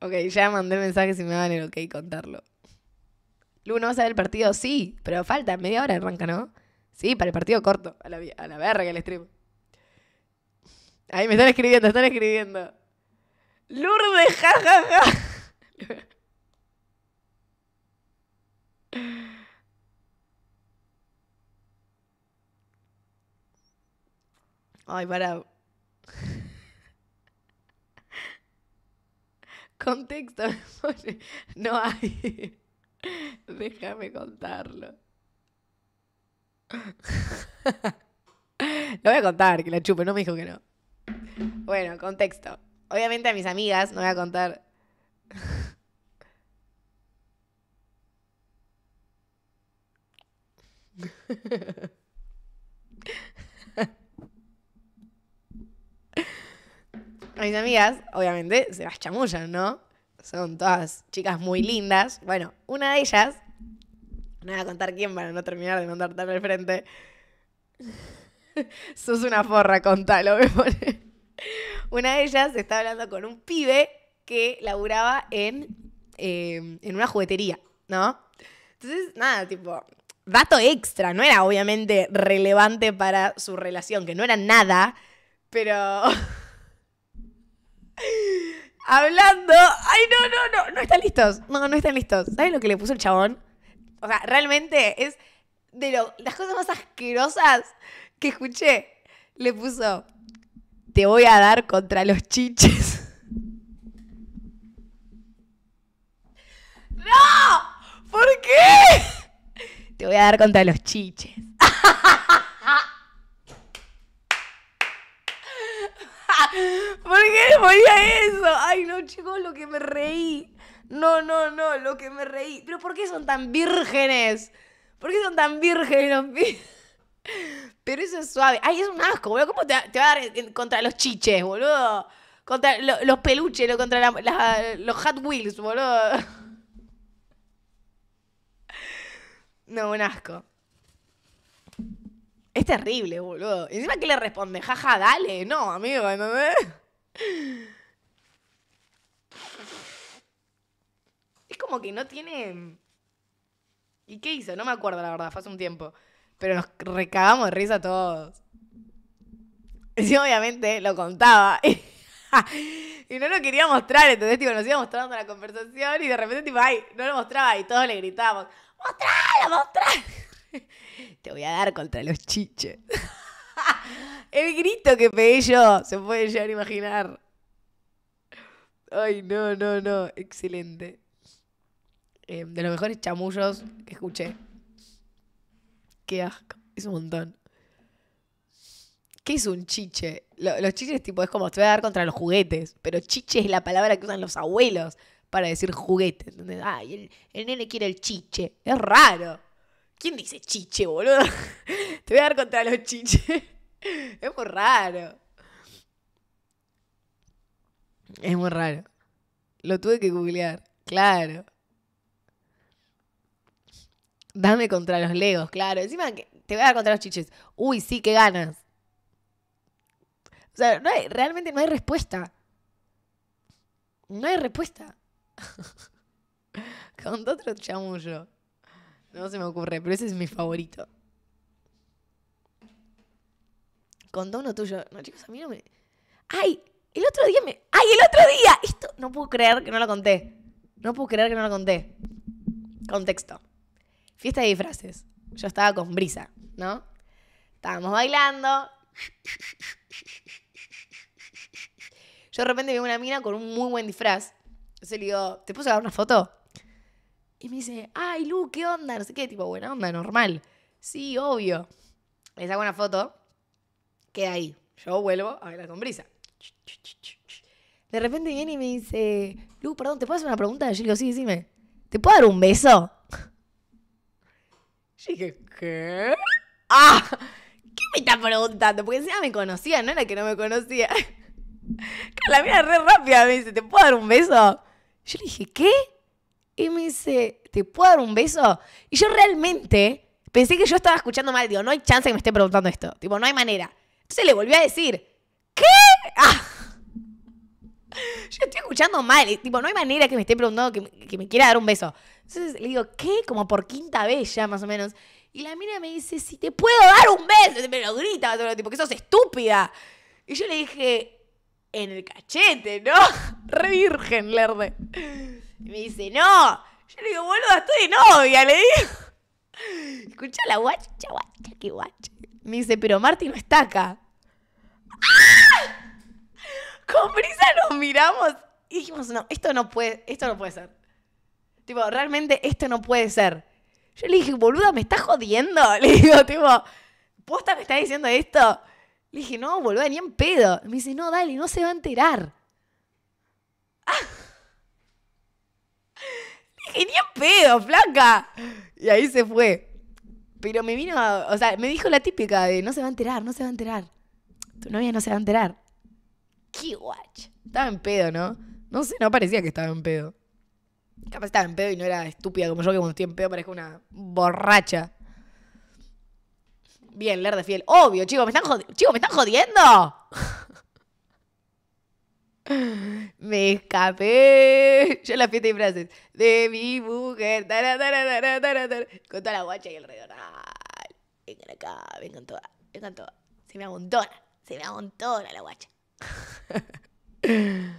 Ok, ya mandé mensaje si me dan el ok contarlo. ¿no ¿vas a ver el partido? Sí, pero falta, media hora arranca, ¿no? Sí, para el partido corto, a la, a la verga el stream. Ahí me están escribiendo, están escribiendo. Lourdes, jajaja. Ay, para. Contexto. No hay. Déjame contarlo. Lo voy a contar, que la chupe, no me dijo que no. Bueno, contexto. Obviamente a mis amigas no voy a contar. mis amigas, obviamente, se las chamullan, ¿no? Son todas chicas muy lindas. Bueno, una de ellas, no voy a contar quién para no terminar de tan al frente. Sos una forra, contalo, Una de ellas está hablando con un pibe que laburaba en, em, en una juguetería, ¿no? Entonces, nada, tipo, dato extra, no era obviamente relevante para su relación, que no era nada, pero Hablando. Ay, no, no, no. No están listos. No, no están listos. ¿Sabes lo que le puso el chabón? O sea, realmente es de las cosas más asquerosas que escuché. Le puso. Te voy a dar contra los chiches. ¡No! ¿Por qué? Te voy a dar contra los chiches. ¿Por qué ponía eso? Ay, no, chicos, lo que me reí. No, no, no, lo que me reí. Pero ¿por qué son tan vírgenes? ¿Por qué son tan vírgenes Pero eso es suave. Ay, es un asco, boludo. ¿Cómo te, va a dar contra los chiches, boludo? Contra los peluches, contra los Hot Wheels, boludo. No, un asco. Es terrible, boludo. Y encima que le responde, jaja, dale. No, amigo, ¿entendés? Es como que no tiene. Mm, ¿Y qué hizo? No me acuerdo, la verdad, fue hace un tiempo. Pero nos recagamos de risa todos. Y obviamente lo contaba. y no lo quería mostrar, ¿entendés? tipo, nos iba mostrando la conversación y de repente tipo, ay, no lo mostraba y todos le gritábamos, ¡mostralo, mostralo! te voy a dar contra los chiches. El grito que pegué yo, se puede llegar a imaginar. Ay, no, no, no, excelente. Em, de los mejores chamullos que escuché. Qué asco, es un montón. ¿Qué es un chiche? los chiches tipo es como te voy a dar contra los juguetes, pero chiche es la palabra que usan los abuelos para decir juguetes. Ay, el nene quiere el chiche. Es raro. ¿Quién dice chiche, boludo? Te voy a dar contra los chiches. Es muy raro. Es muy raro. Lo tuve que googlear, claro. Dame contra los legos, claro. Encima que te voy a dar contra los chiches. Uy, sí, qué ganas. O sea, realmente no hay respuesta. No hay respuesta. Con otro chamullo. No se me ocurre, pero ese es mi favorito. Contó uno tuyo. No, chicos, a mí no me. ¡Ay! El otro día me. ¡Ay, el otro día! Esto. No puedo creer que no lo conté. No puedo creer que no lo conté. Contexto. Fiesta de disfraces. Yo estaba con brisa, ¿no? Estábamos bailando. Yo de repente veo una mina con un muy buen disfraz. se le digo, ¿te puedo sacar una foto? Y me dice, ay, Lu, ¿qué onda? No sé qué, tipo, buena onda, normal. Sí, obvio. Le saco una foto, queda ahí. Yo vuelvo a ver la sonrisa. De repente viene y me dice, Lu, perdón, ¿te puedo hacer una pregunta? Yo le digo, sí, dime. ¿Te puedo dar un beso? Yo dije, ¿qué? ¡Ah! ¿Qué me está preguntando? Porque encima me conocía, no era que no me conocía. La mía re rápida me dice, ¿te puedo dar un beso? Yo le dije, ¿qué? Y me dice, ¿te puedo dar un beso? Y yo realmente pensé que yo estaba escuchando mal. Digo, no hay chance que me esté preguntando esto. Tipo, no hay manera. Entonces le volví a decir, ¿qué? Ah. Yo estoy escuchando mal. tipo, no hay manera que me esté preguntando que, me quiera dar un beso. Entonces le digo, ¿qué? Como por quinta vez ya, más o menos. Y la mina me dice, si te puedo dar un beso. Y me lo grita, todo, tipo, que sos estúpida. Y yo le dije, en el cachete, ¿no? Re virgen, Lerde me dice, no. Yo le digo, boluda, estoy de novia, le digo. Escucha la guacha, guacha, qué guacha. Me dice, pero Marti no está acá. ¡Ah! Con prisa nos miramos y dijimos, no, esto no puede, esto no puede ser. Tipo, realmente esto no puede ser. Yo le dije, boluda, ¿me estás jodiendo? Le digo, tipo, ¿posta me está diciendo esto? Le dije, no, boluda, ni en pedo. Me dice, no, dale, no se va a enterar. ¡Ah! dije, pedo, flaca. Y ahí se fue. Pero me vino, o sea, me dijo la típica de no se va a enterar, no se va a enterar. Tu novia no se va a enterar. Qué guach. Estaba en pedo, ¿no? No sé, no parecía que estaba en pedo. Capaz estaba en pedo y no era estúpida como yo, que cuando estoy en pedo parezco una borracha. Bien, leer de fiel. Obvio, chicos, me están, jodiendo? chicos, ¿me están jodiendo. Me escapé. Yo la fiesta de frases. De mi mujer. con toda la guacha y alrededor. Ay, vengan acá, vengan toda, Se me amontona. Se me amontona la guacha.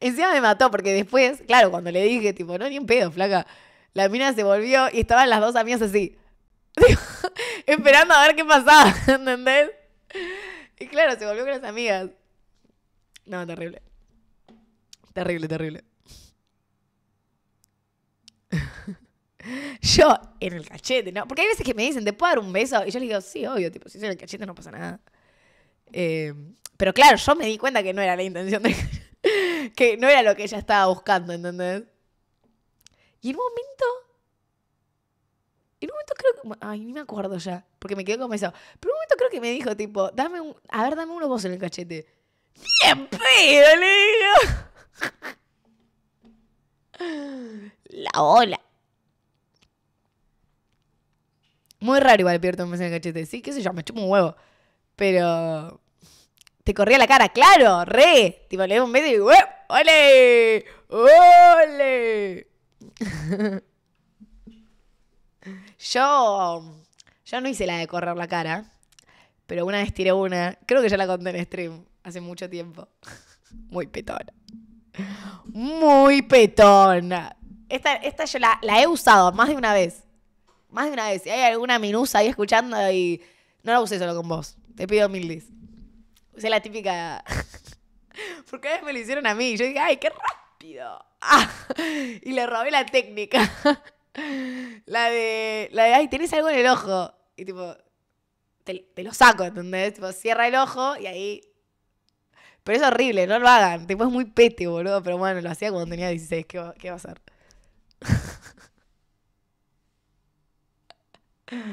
Encima me mató porque después, claro, cuando le dije, tipo, no, ni un pedo, flaca. La mina se volvió y estaban las dos amigas así. esperando a ver qué pasaba, ¿entendés? claro, se volvió con las amigas. No, terrible. Terrible, terrible. yo, en el cachete, ¿no? Porque hay veces que me dicen, ¿te puedo dar un beso? Y yo les digo, sí, obvio, tipo, si es en el cachete no pasa nada. Eh, pero claro, yo me di cuenta que no era la intención de... que no era lo que ella estaba buscando, ¿entendés? Y en un momento en un momento creo que. Ay, ni me acuerdo ya, porque me quedé como eso. Pero en un momento creo que me dijo, tipo, dame un. A ver, dame uno vos en el cachete. ¡Bien pedo! Le digo. La ola. Muy raro igual pedirte un beso en el cachete. Sí, qué sé yo, me chupo un huevo. Pero. Te corría la cara, claro, re. Tipo, le doy un beso y digo, ¡eh! ¡ole! ¡Ole! Yo, no hice la de correr la cara, pero una vez tiré una. Creo que ya la conté en stream hace mucho tiempo. Muy petona. Muy petona. Esta, yo la, la he usado más de una vez. Más de una vez. Si hay alguna minusa ahí escuchando y no la usé solo con vos. Te pido mil dis. Usé la típica. Porque a veces me lo hicieron a mí. Yo dije, ay, qué rápido. Ah, y le robé la técnica. La de, la de, ay, tenés algo en el ojo. Y tipo, te, lo saco, ¿entendés? Tipo, cierra el ojo y ahí. Pero es horrible, no lo hagan. Tipo, es muy pete, boludo. Pero bueno, lo hacía cuando tenía 16. ¿Qué va, a hacer?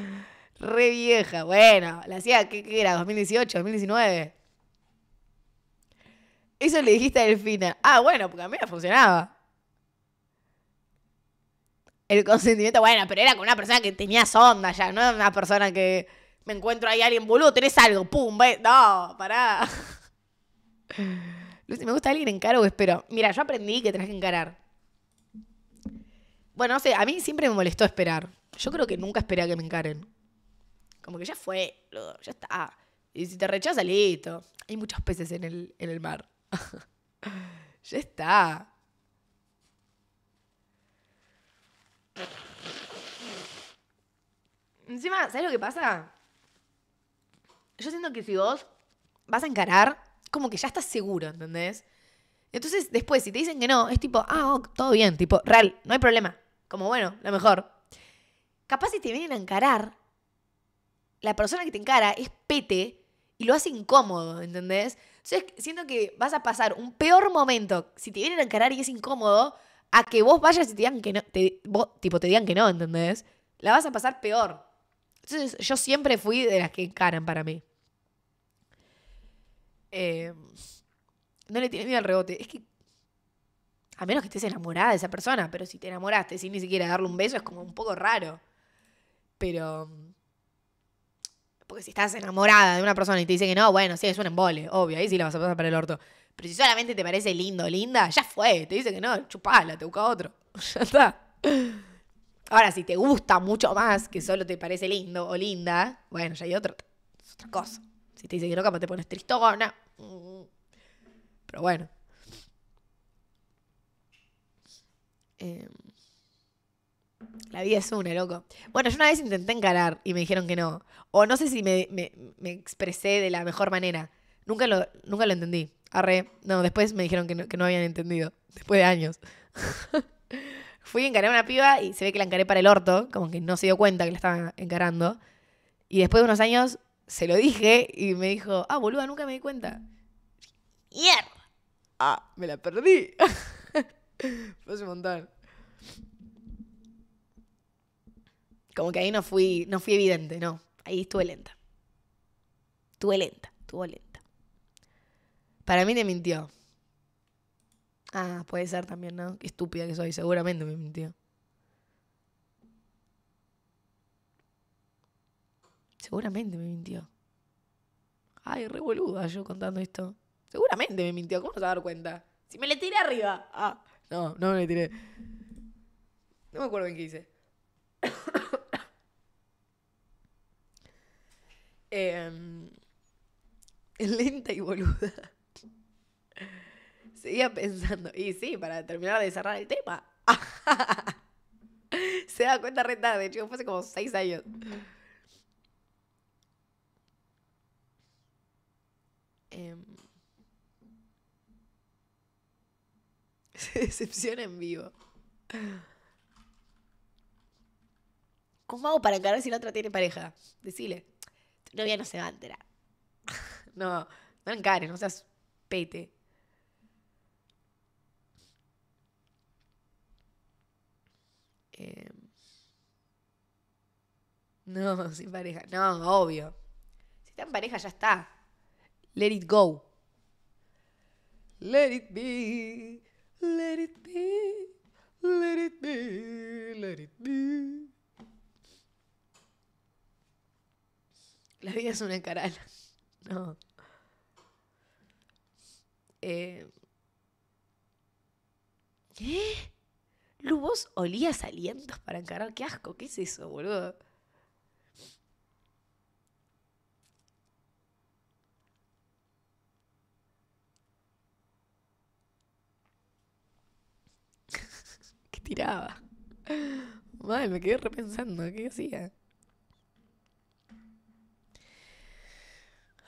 Re vieja. Bueno, la hacía, ¿qué, era? ¿2018? ¿2019? Eso le dijiste a Delfina. Ah, bueno, porque a mí me funcionaba el consentimiento, bueno, pero era con una persona que tenía sonda ya, no una persona que me encuentro ahí alguien, boludo, tenés algo, pum, ve, no, pará. Lucy, ¿me gusta alguien encaro o espero? Mira, yo aprendí que tenés que encarar. Bueno, no sé, a mí siempre me molestó esperar. Yo creo que nunca esperé a que me encaren. Como que ya fue, ya está. Y si te rechaza, listo. Hay muchos peces en el, en el mar. ya está. Encima, ¿sabes lo que pasa? Yo siento que si vos vas a encarar, como que ya estás seguro, ¿entendés? Entonces, después, si te dicen que no, es tipo, ah, todo bien, tipo, real, no hay problema. Como bueno, lo mejor. Capaz si te vienen a encarar, la persona que te encara es pete y lo hace incómodo, ¿entendés? Entonces, siento que vas a pasar un peor momento si te vienen a encarar y es incómodo a que vos vayas y te digan que no, te, tipo, te digan que no, ¿entendés? La vas a pasar peor. Entonces, yo siempre fui de las que encaran para mí. Em, no le tiene miedo al rebote. Es que, a menos que estés enamorada de esa persona, pero si te enamoraste sin ni siquiera darle un beso, es como un poco raro. Pero, porque si estás enamorada de una persona y te dice que no, bueno, sí, es un embole, obvio, ahí sí la vas a pasar para el orto. Pero si solamente te parece lindo, linda, ya fue. Te dice que no, chupala, te busca otro. ya está. Ahora, si te gusta mucho más que solo te parece lindo o linda, bueno, ya hay otro, es otra cosa. Si te dice que no, te pones tristona. Mm. Pero bueno. Em. la vida es una, loco. Bueno, yo una vez intenté encarar y me dijeron que no. O no sé si me, me expresé de la mejor manera. Nunca lo, nunca lo entendí. Arre. No, después me dijeron que no, habían entendido. Después de años. Fui y encaré a una piba y se ve que la encaré para el orto, como que no se dio cuenta que la estaba encarando. Y después de unos años se lo dije y me dijo, ah, boluda, nunca me di cuenta. ¡Mierda! Ah, me la perdí. Fue a Como que ahí no fui, no fui evidente, no. Ahí estuve lenta. Estuve lenta, estuve lenta. Para mí me mintió. Ah, puede ser también, ¿no? Qué estúpida que soy, seguramente me mintió. Seguramente me mintió. Ay, re boluda yo contando esto. Seguramente me mintió, ¿cómo se va a dar cuenta? Si me le tiré arriba. Ah, no, no me le tiré. No me acuerdo bien qué hice. Em, es lenta y boluda. Seguía pensando, y sí, para terminar de cerrar el tema. Se da cuenta rentada De hecho, fue hace como seis años. Em. Se decepciona en vivo. ¿Cómo hago para encarar si la otra tiene pareja? Decile. Tu novia no se va a enterar. no, no encares, no seas pete. Em, no, sin pareja. No, obvio. Si está en pareja, ya está. Let it go. Let it be. Let it be. Let it be. Let it be. La vida es una caral No. Eh. ¿Qué? Lu, vos olías alientos para encarar. Qué asco, ¿qué es eso, boludo? ¿Qué tiraba? Mal, me quedé repensando, ¿qué hacía?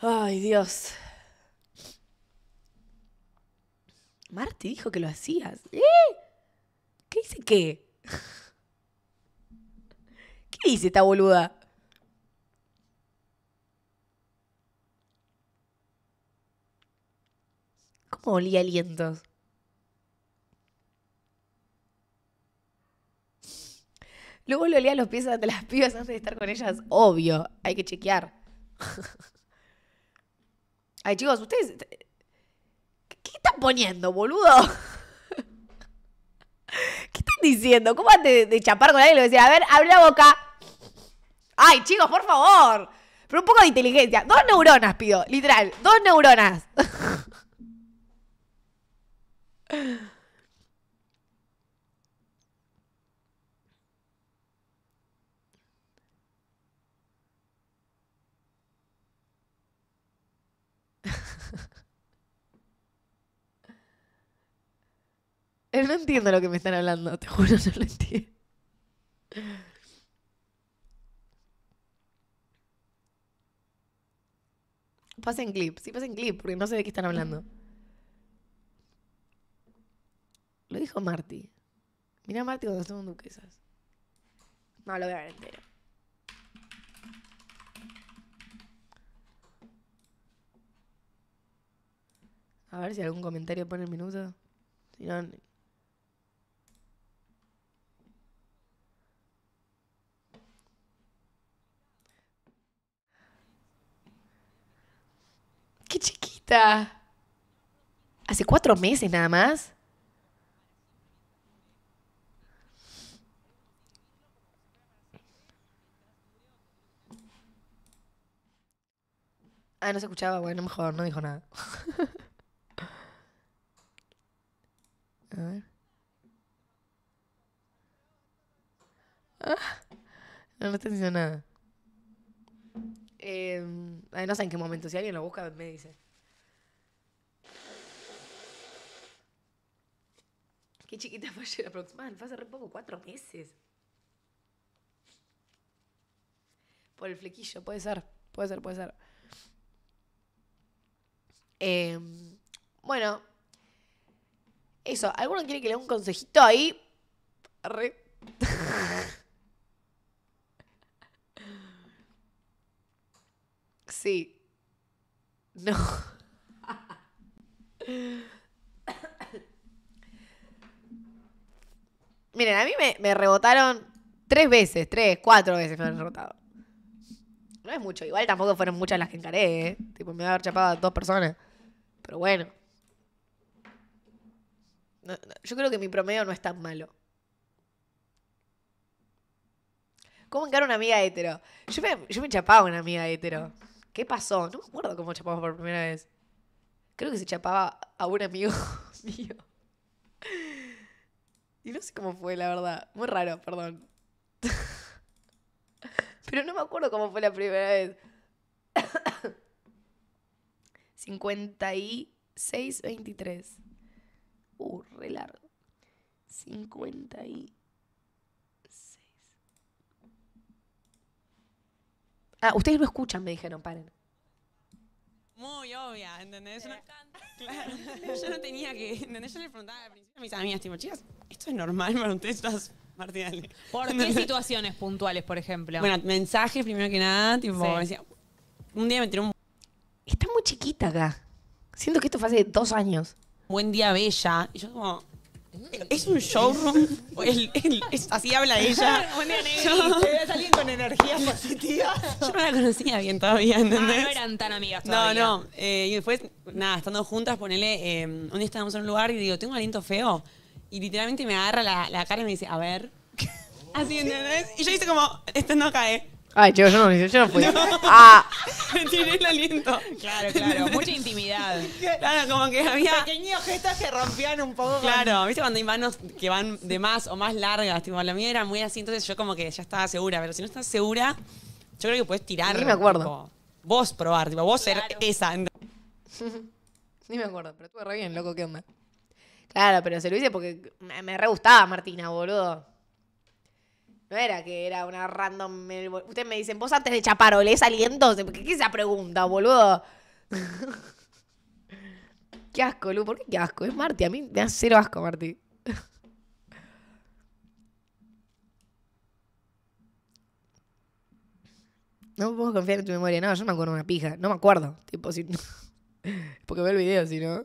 Ay, Dios. Marti dijo que lo hacías. ¿Eh? ¿Qué dice qué? ¿Qué dice esta boluda? ¿Cómo olía alientos? Luego le olía los pies de las pibas antes de estar con ellas. Obvio, hay que chequear. Ay, chicos, ustedes. ¿Qué están poniendo, boludo? diciendo? ¿Cómo antes de, chapar con alguien le decía, a ver, abre la boca? Ay, chicos, por favor. Pero un poco de inteligencia. Dos neuronas pido, literal. Dos neuronas. Él no entiende lo que me están hablando, te juro, no lo entiendo. Pasen clip, sí pasen clip, porque no sé de qué están hablando. Lo dijo Marty. Mira a Marty cuando estuvo Duquesas. No, lo voy a ver entero. A ver si algún comentario pone el minuto. Si no, hace cuatro meses nada más. Ah, no se escuchaba, bueno, mejor, no dijo nada. A ver. Ah, no, no está nada. Eh, no sé en qué momento, si alguien lo busca, me dice. Qué chiquita fue ayer aproximadamente. Fue hace re poco, cuatro meses. Por el flequillo, puede ser. Puede ser, puede ser. Em, bueno. Eso. ¿Alguno quiere que le dé un consejito ahí? sí. No. Miren, a mí me, rebotaron tres veces, tres, cuatro veces me han rebotado. No es mucho, igual tampoco fueron muchas las que encaré, ¿eh? Tipo, me voy a haber chapado a dos personas. Pero bueno. yo creo que mi promedio no es tan malo. ¿Cómo encarar una amiga hetero? Yo me, yo me chapaba una amiga hetero. ¿Qué pasó? No me acuerdo cómo chapaba por primera vez. Creo que se chapaba a un amigo mío. Y no sé cómo fue, la verdad. Muy raro, perdón. Pero no me acuerdo cómo fue la primera vez. 56-23. Uh, re largo. 56. Ah, ustedes no escuchan, me dijeron, paren muy obvia, ¿entendés? Yo no, claro, yo no tenía que, ¿entendés? Yo le preguntaba al principio a mis amigas, tipo, chicas, ¿esto es normal para ustedes estás ¿Por qué situaciones puntuales, por ejemplo? Bueno, mensajes primero que nada, tipo, me decía, un día me tiró un Está muy chiquita acá. Siento que esto fue hace dos años. buen día bella, y yo como, ¿Es un showroom? así habla ella. con energía positiva. Yo no la conocía bien todavía, ah, ¿entendés? no eran tan amigas todavía. No, no. Eh, y después, nada, estando juntas, ponele, eh, un día estábamos en un lugar y digo, tengo un aliento feo. Y literalmente me agarra la, la cara y me dice, a ver. Así, ¿entendés? Y yo hice como, esto no cae. Ay, chicos, yo no, yo no fui. Ah. Me tiré el aliento. Claro, claro. Mucha intimidad. Claro, como que había. Pequeños gestos que rompían un poco. Claro, ¿viste cuando hay manos que van de más o más largas? Tipo, la mía era muy así, entonces yo como que ya estaba segura. Pero si no estás segura, yo creo que puedes tirar. Ni me acuerdo. vos probar, tipo, vos ser esa. Ni me acuerdo, pero estuve re bien, loco, ¿qué onda? Claro, pero se lo hice porque me re gustaba Martina, boludo. No era que era una random. Ustedes me dicen, ¿vos antes de chapar olés saliendo ¿Qué es esa pregunta, boludo? qué asco, Lu. ¿Por qué qué asco? Es Marti. A mí me hace cero asco, Marti. No puedo confiar en tu memoria. No, yo me acuerdo una pija. No me acuerdo. Tipo, si... Porque veo el video, si no.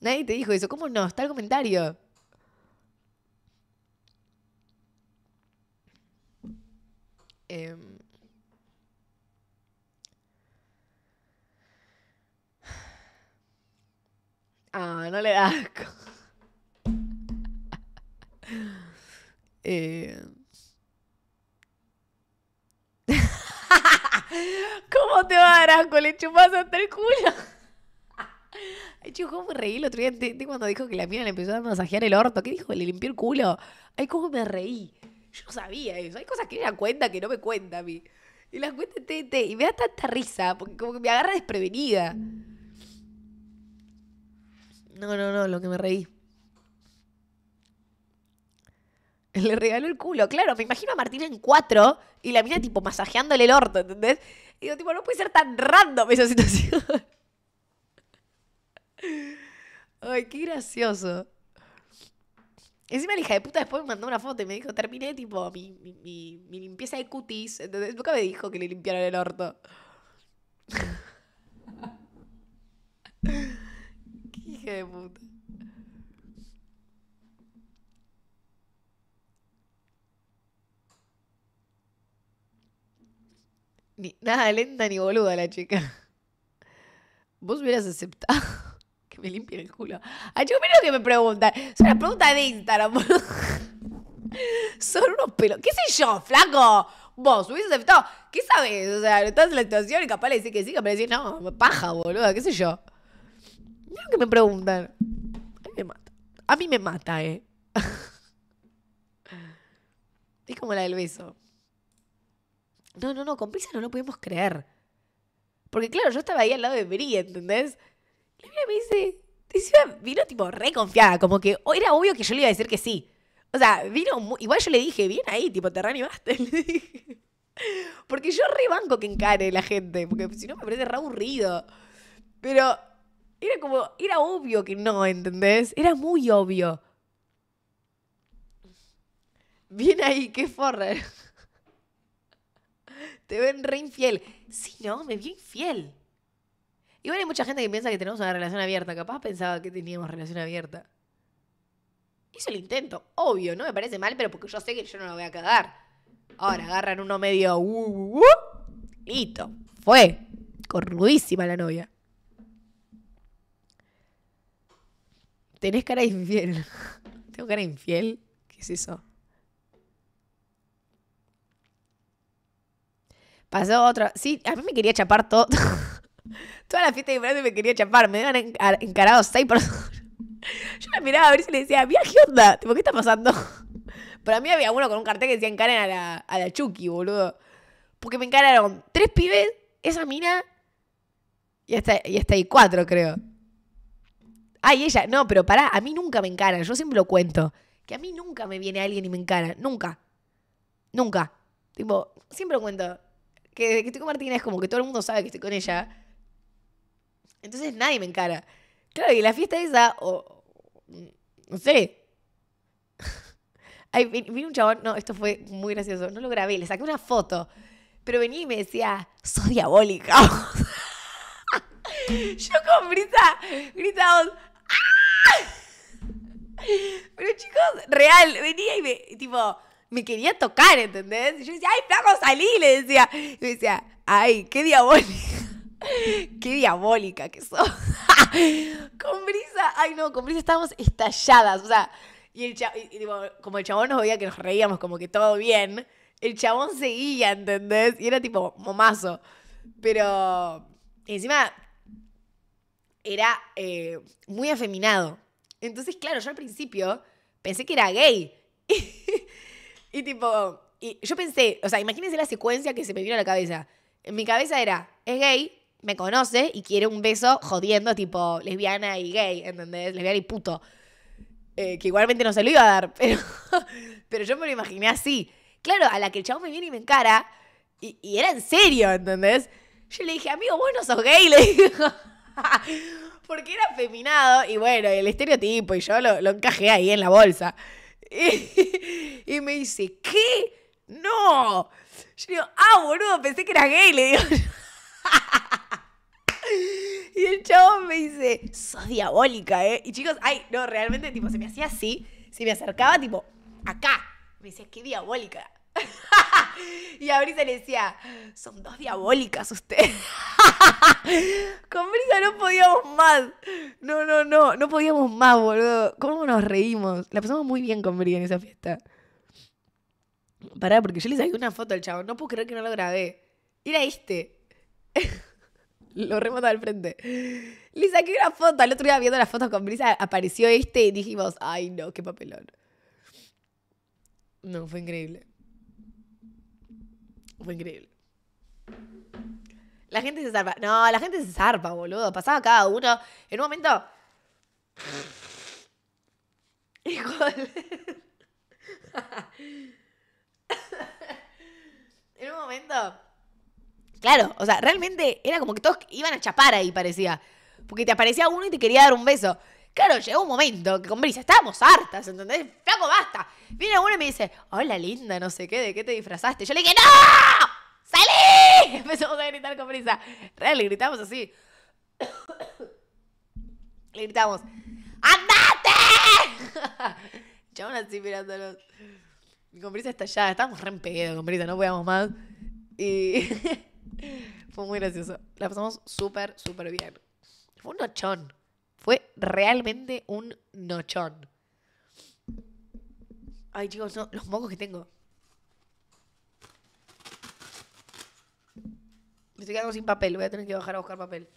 Nadie te dijo eso. ¿Cómo no? Está el comentario. Em, ah, no le da em, ¿Cómo te va a Le chupas hasta el culo. Ay, chico, ¿cómo me reí el otro día? cuando dijo que la mina le empezó a masajear el orto? ¿Qué dijo? Le limpió el culo. Ay, ¿cómo me reí? Yo sabía eso. Hay cosas que ella cuenta que no me cuenta a mí. Y las cuenta TT. Y me da tanta risa, porque como que me agarra desprevenida. No, no, no, lo que me reí. Le regaló el culo, claro. Me imagino a Martina en cuatro y la mira tipo masajeándole el orto, ¿entendés? Y digo, tipo, no puede ser tan random esa situación. Ay, qué gracioso. Encima la hija de puta después me mandó una foto y me dijo, terminé tipo mi, mi, mi, limpieza de cutis. Entonces, nunca me dijo que le limpiaran el orto. Qué hija de puta. Ni, nada lenta ni boluda la chica. Vos hubieras aceptado me limpia el culo. Ay, chicos, mira lo que me preguntan. Son las preguntas de Instagram. Son unos pelos. ¿Qué sé yo, flaco? Vos hubieses aceptado. ¿Qué sabes? O sea, estás en la situación y capaz le decís que sí, capaz le decís, no, paja, boluda, qué sé yo. Mira lo que me preguntan. A mí me mata. A mí me mata, eh. Es como la del beso. No, no, no, con prisa no lo pudimos creer. Porque claro, yo estaba ahí al lado de Bri, ¿entendés? me dice, vino tipo re confiada, como que era obvio que yo le iba a decir que sí. O sea, vino, igual yo le dije, bien ahí, tipo, te reanimaste, Porque yo re banco que encare la gente, porque si no me parece re aburrido. Pero era como, era obvio que no, ¿entendés? Era muy obvio. Bien ahí, qué forra. Te ven re infiel. Sí, no, me vi infiel. Igual hay mucha gente que piensa que tenemos una relación abierta. Capaz pensaba que teníamos relación abierta. Hizo el intento, obvio, ¿no? Me parece mal, pero porque yo sé que yo no lo voy a cagar. Ahora agarran uno medio. Uh, uh, uh listo. Fue. Cornudísima la novia. Tenés cara infiel. ¿Tengo cara infiel? ¿Qué es eso? Pasó otra. Sí, a mí me quería chapar todo. Toda la fiesta de me quería chapar, me habían encarado seis personas. Yo la miraba a ver si le decía, mira, ¿qué onda? ¿Tipo, ¿Qué está pasando? Para mí había uno con un cartel que decía encaren a la, a Chucky, boludo. Porque me encararon tres pibes, esa mina y hasta, y ahí cuatro, creo. Ay, ella, no, pero pará, a mí nunca me encaran, yo siempre lo cuento. Que a mí nunca me viene alguien y me encara, nunca. Nunca. Tipo, siempre lo cuento. Que, que estoy con Martina es como que todo el mundo sabe que estoy con ella. Entonces nadie me encara. Claro, y la fiesta esa, o. no sé. Ay, vino un chabón, no, esto fue muy gracioso. No lo grabé, le saqué una foto. Pero venía y me decía, sos diabólica. Yo con brisa, gritamos. Ah". Pero chicos, real, venía y me, tipo, me quería tocar, ¿entendés? Y yo decía, ay, flaco, salí, le decía. Y me decía, ay, qué diabólica. Qué diabólica que sos. con brisa, ay no, con brisa estábamos estalladas. O sea, y el como el chabón nos veía que nos reíamos, como que todo bien, el chabón seguía, ¿entendés? Y era tipo momazo. Pero encima era eh, muy afeminado. Entonces, claro, yo al principio pensé que era gay. y tipo, y yo pensé, o sea, imagínense la secuencia que se me vino a la cabeza. En mi cabeza era, es gay, me conoce y quiere un beso jodiendo tipo lesbiana y gay, ¿entendés? Lesbiana y puto. Eh, que igualmente no se lo iba a dar, pero, yo me lo imaginé así. Claro, a la que el chavo me viene y me encara, y, era en serio, ¿entendés? Yo le dije, amigo, vos no sos gay, le digo. Porque era feminado y bueno, el estereotipo, y yo lo, encajé ahí en la bolsa. Y, me dice, ¿qué? ¡No! Yo digo, ah, boludo, pensé que era gay, le digo. Y el chavo me dice, sos diabólica, ¿eh? Y chicos, ay, no, realmente, tipo, se me hacía así, se me acercaba, tipo, acá. Me decía, qué diabólica. y a Brisa le decía, son dos diabólicas ustedes. Con Brisa no podíamos más. No, no, no, no podíamos más, boludo. ¿Cómo nos reímos? La pasamos muy bien con Brisa en esa fiesta. Pará, porque yo le saqué una foto al chavo. No puedo creer que no la grabé. Era este lo remontaba al frente. Le saqué una foto. El otro día viendo las fotos con Brisa apareció este y dijimos, ay no, qué papelón. No, fue increíble. Fue increíble. La gente se zarpa. No, la gente se zarpa, boludo. Pasaba cada uno. En un momento. Igual. en un momento Claro, o sea, realmente era como que todos iban a chapar ahí, parecía. Porque te aparecía uno y te quería dar un beso. Claro, llegó un momento que con Brisa estábamos hartas, ¿entendés? Flaco, basta. Viene uno y me dice, hola linda, no sé qué, ¿de qué te disfrazaste? Yo le dije, ¡No! ¡Salí! Empezamos a gritar con Brisa. Real, le gritamos así. le gritamos, ¡Andate! Llevamos así mirándonos. mi con Brisa está ya, estábamos re en con Brisa, no podíamos más. Y. Fue muy gracioso. La pasamos súper, súper bien. Fue un nochón. Fue realmente un nochón. Ay, chicos, los mocos que tengo. Me estoy sin papel. Voy a tener que bajar a buscar papel.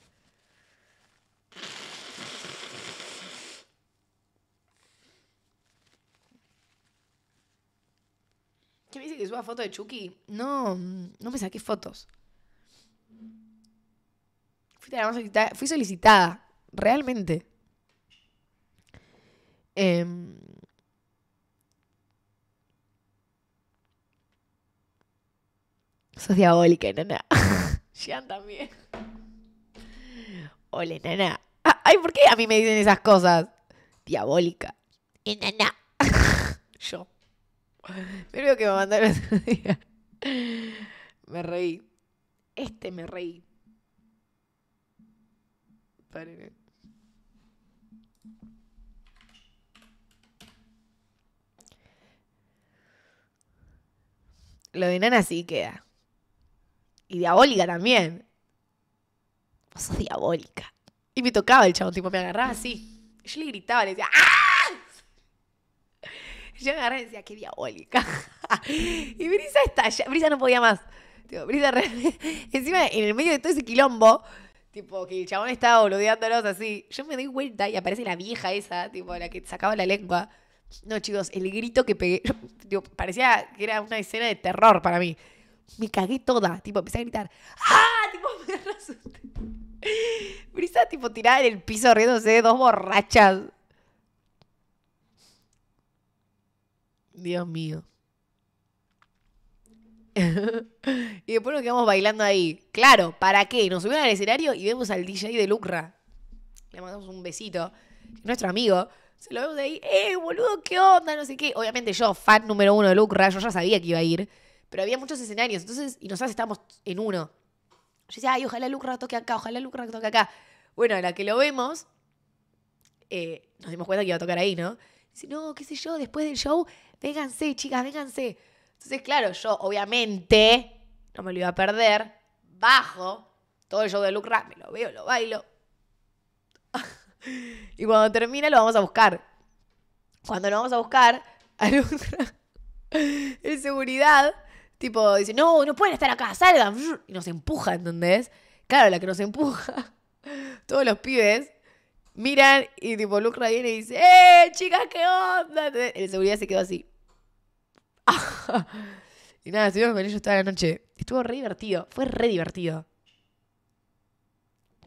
¿Qué me dice que suba foto de Chucky? No, mm, no me saqué fotos. Fui, solicitada, realmente. Eh, sos diabólica, enaná. Jean también. Ole, enana ah, Ay, ¿por qué a mí me dicen esas cosas? Diabólica. enana Yo. Me veo que me mandaron ese día. Me reí. Este me reí. Lo de Nana sí queda. Y diabólica también. Vos sos diabólica. Y me tocaba el chabón, tipo, me agarraba así. yo le gritaba, le decía, ¡ah! yo me agarraba y decía, qué diabólica. y Brisa estalla. Brisa no podía más. Brisa Encima, en el medio de todo ese quilombo, Tipo, que el chabón estaba boludeándonos así. Yo me doy vuelta y aparece la vieja esa, tipo, la que sacaba la lengua. No, chicos, el grito que pegué. parecía que era una escena de terror para mí. Me cagué toda. Tipo, empecé a gritar. ¡Ah! Tipo, me asusté, Brisa, tipo, tirada en el piso riéndose de dos borrachas. Dios mío. y después nos quedamos bailando ahí. Claro, ¿para qué? Nos subimos al escenario y vemos al DJ de Lucra. Le mandamos un besito. Nuestro amigo. Se lo vemos ahí. ¡Eh, boludo, qué onda! No sé qué. Obviamente yo, fan número uno de Lucra, yo ya sabía que iba a ir. Pero había muchos escenarios. Entonces, y nosotros estábamos en uno. Yo decía, ay, ojalá Lucra toque acá, ojalá Lucra toque acá. Bueno, a la que lo vemos, eh, nos dimos cuenta que iba a tocar ahí, ¿no? Dice, no, qué sé yo, después del show, vénganse, chicas, vénganse. Entonces, claro, yo obviamente no me lo iba a perder, bajo todo el show de Lucra, me lo veo, lo bailo. y cuando termina lo vamos a buscar. Cuando lo vamos a buscar, a Lucra, el seguridad, tipo, dice, no, no pueden estar acá, salgan. Y nos empuja, ¿entendés? Claro, la que nos empuja. Todos los pibes miran y tipo Lucra viene y dice, ¡eh, chicas, qué onda! El seguridad se quedó así. y nada, estuvimos con ellos toda la noche. Estuvo re divertido, fue re divertido.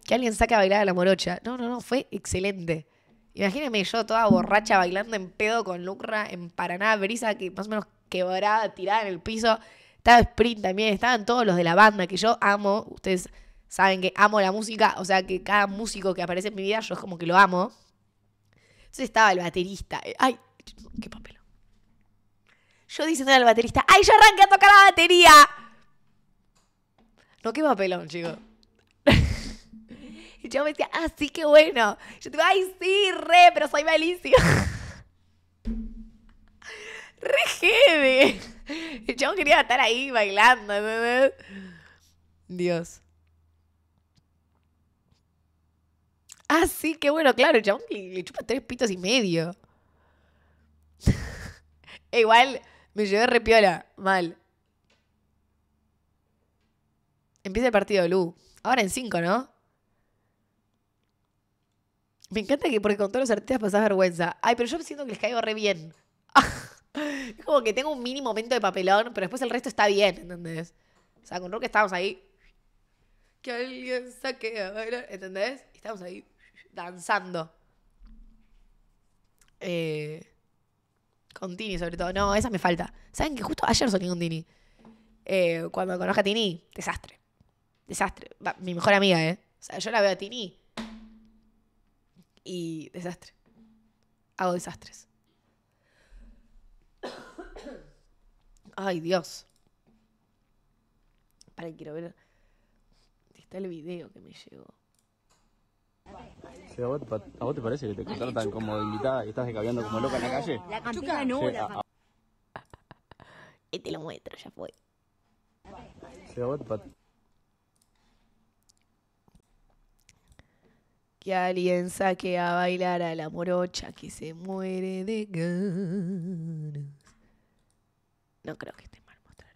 Que alguien saque a bailar a la morocha. No, no, no, fue excelente. imagíneme yo toda borracha bailando en pedo con Lucra en Paraná, brisa que más o menos quebrada, tirada en el piso. Estaba Sprint también, estaban todos los de la banda que yo amo. Ustedes saben que amo la música, o sea que cada músico que aparece en mi vida yo es como que lo amo. Entonces estaba el baterista. Eh, ay, qué papel yo diciendo al baterista, ¡ay, ya arranqué a tocar la batería! No quema pelón, chico. y yo me decía, ¡ah, sí, qué bueno! Yo te digo, ¡ay, sí, re, pero soy malísimo! ¡Re heavy! El chabón quería estar ahí bailando, Dios. Ah, sí, qué bueno, claro, el chabón le chupa tres pitos y medio. E igual, me llevé repiola, mal. Empieza el partido, Lu. Ahora en cinco, ¿no? Me encanta que porque con todos los artistas pasás vergüenza. Ay, pero yo siento que les caigo re bien. es como que tengo un mínimo momento de papelón, pero después el resto está bien, ¿entendés? O sea, con Roque estábamos ahí. Que alguien saque a ¿entendés? Estábamos ahí danzando. Eh, con Tini, sobre todo. No, esa me falta. ¿Saben que justo ayer soñé con Tini? Eh, cuando conozca a Tini, desastre. Desastre. mi mejor amiga, ¿eh? O sea, yo la veo a Tini y desastre. Hago desastres. Ay, Dios. Para, quiero ver. Está el video que me llegó. ¿a vos, te parece que te contratan como invitada y estás descabeando como loca en la calle? La cantina no, sí, te lo muestro, ya fue. vos, que alguien saque a bailar a la morocha que se muere de ganas. No creo que esté mal mostrar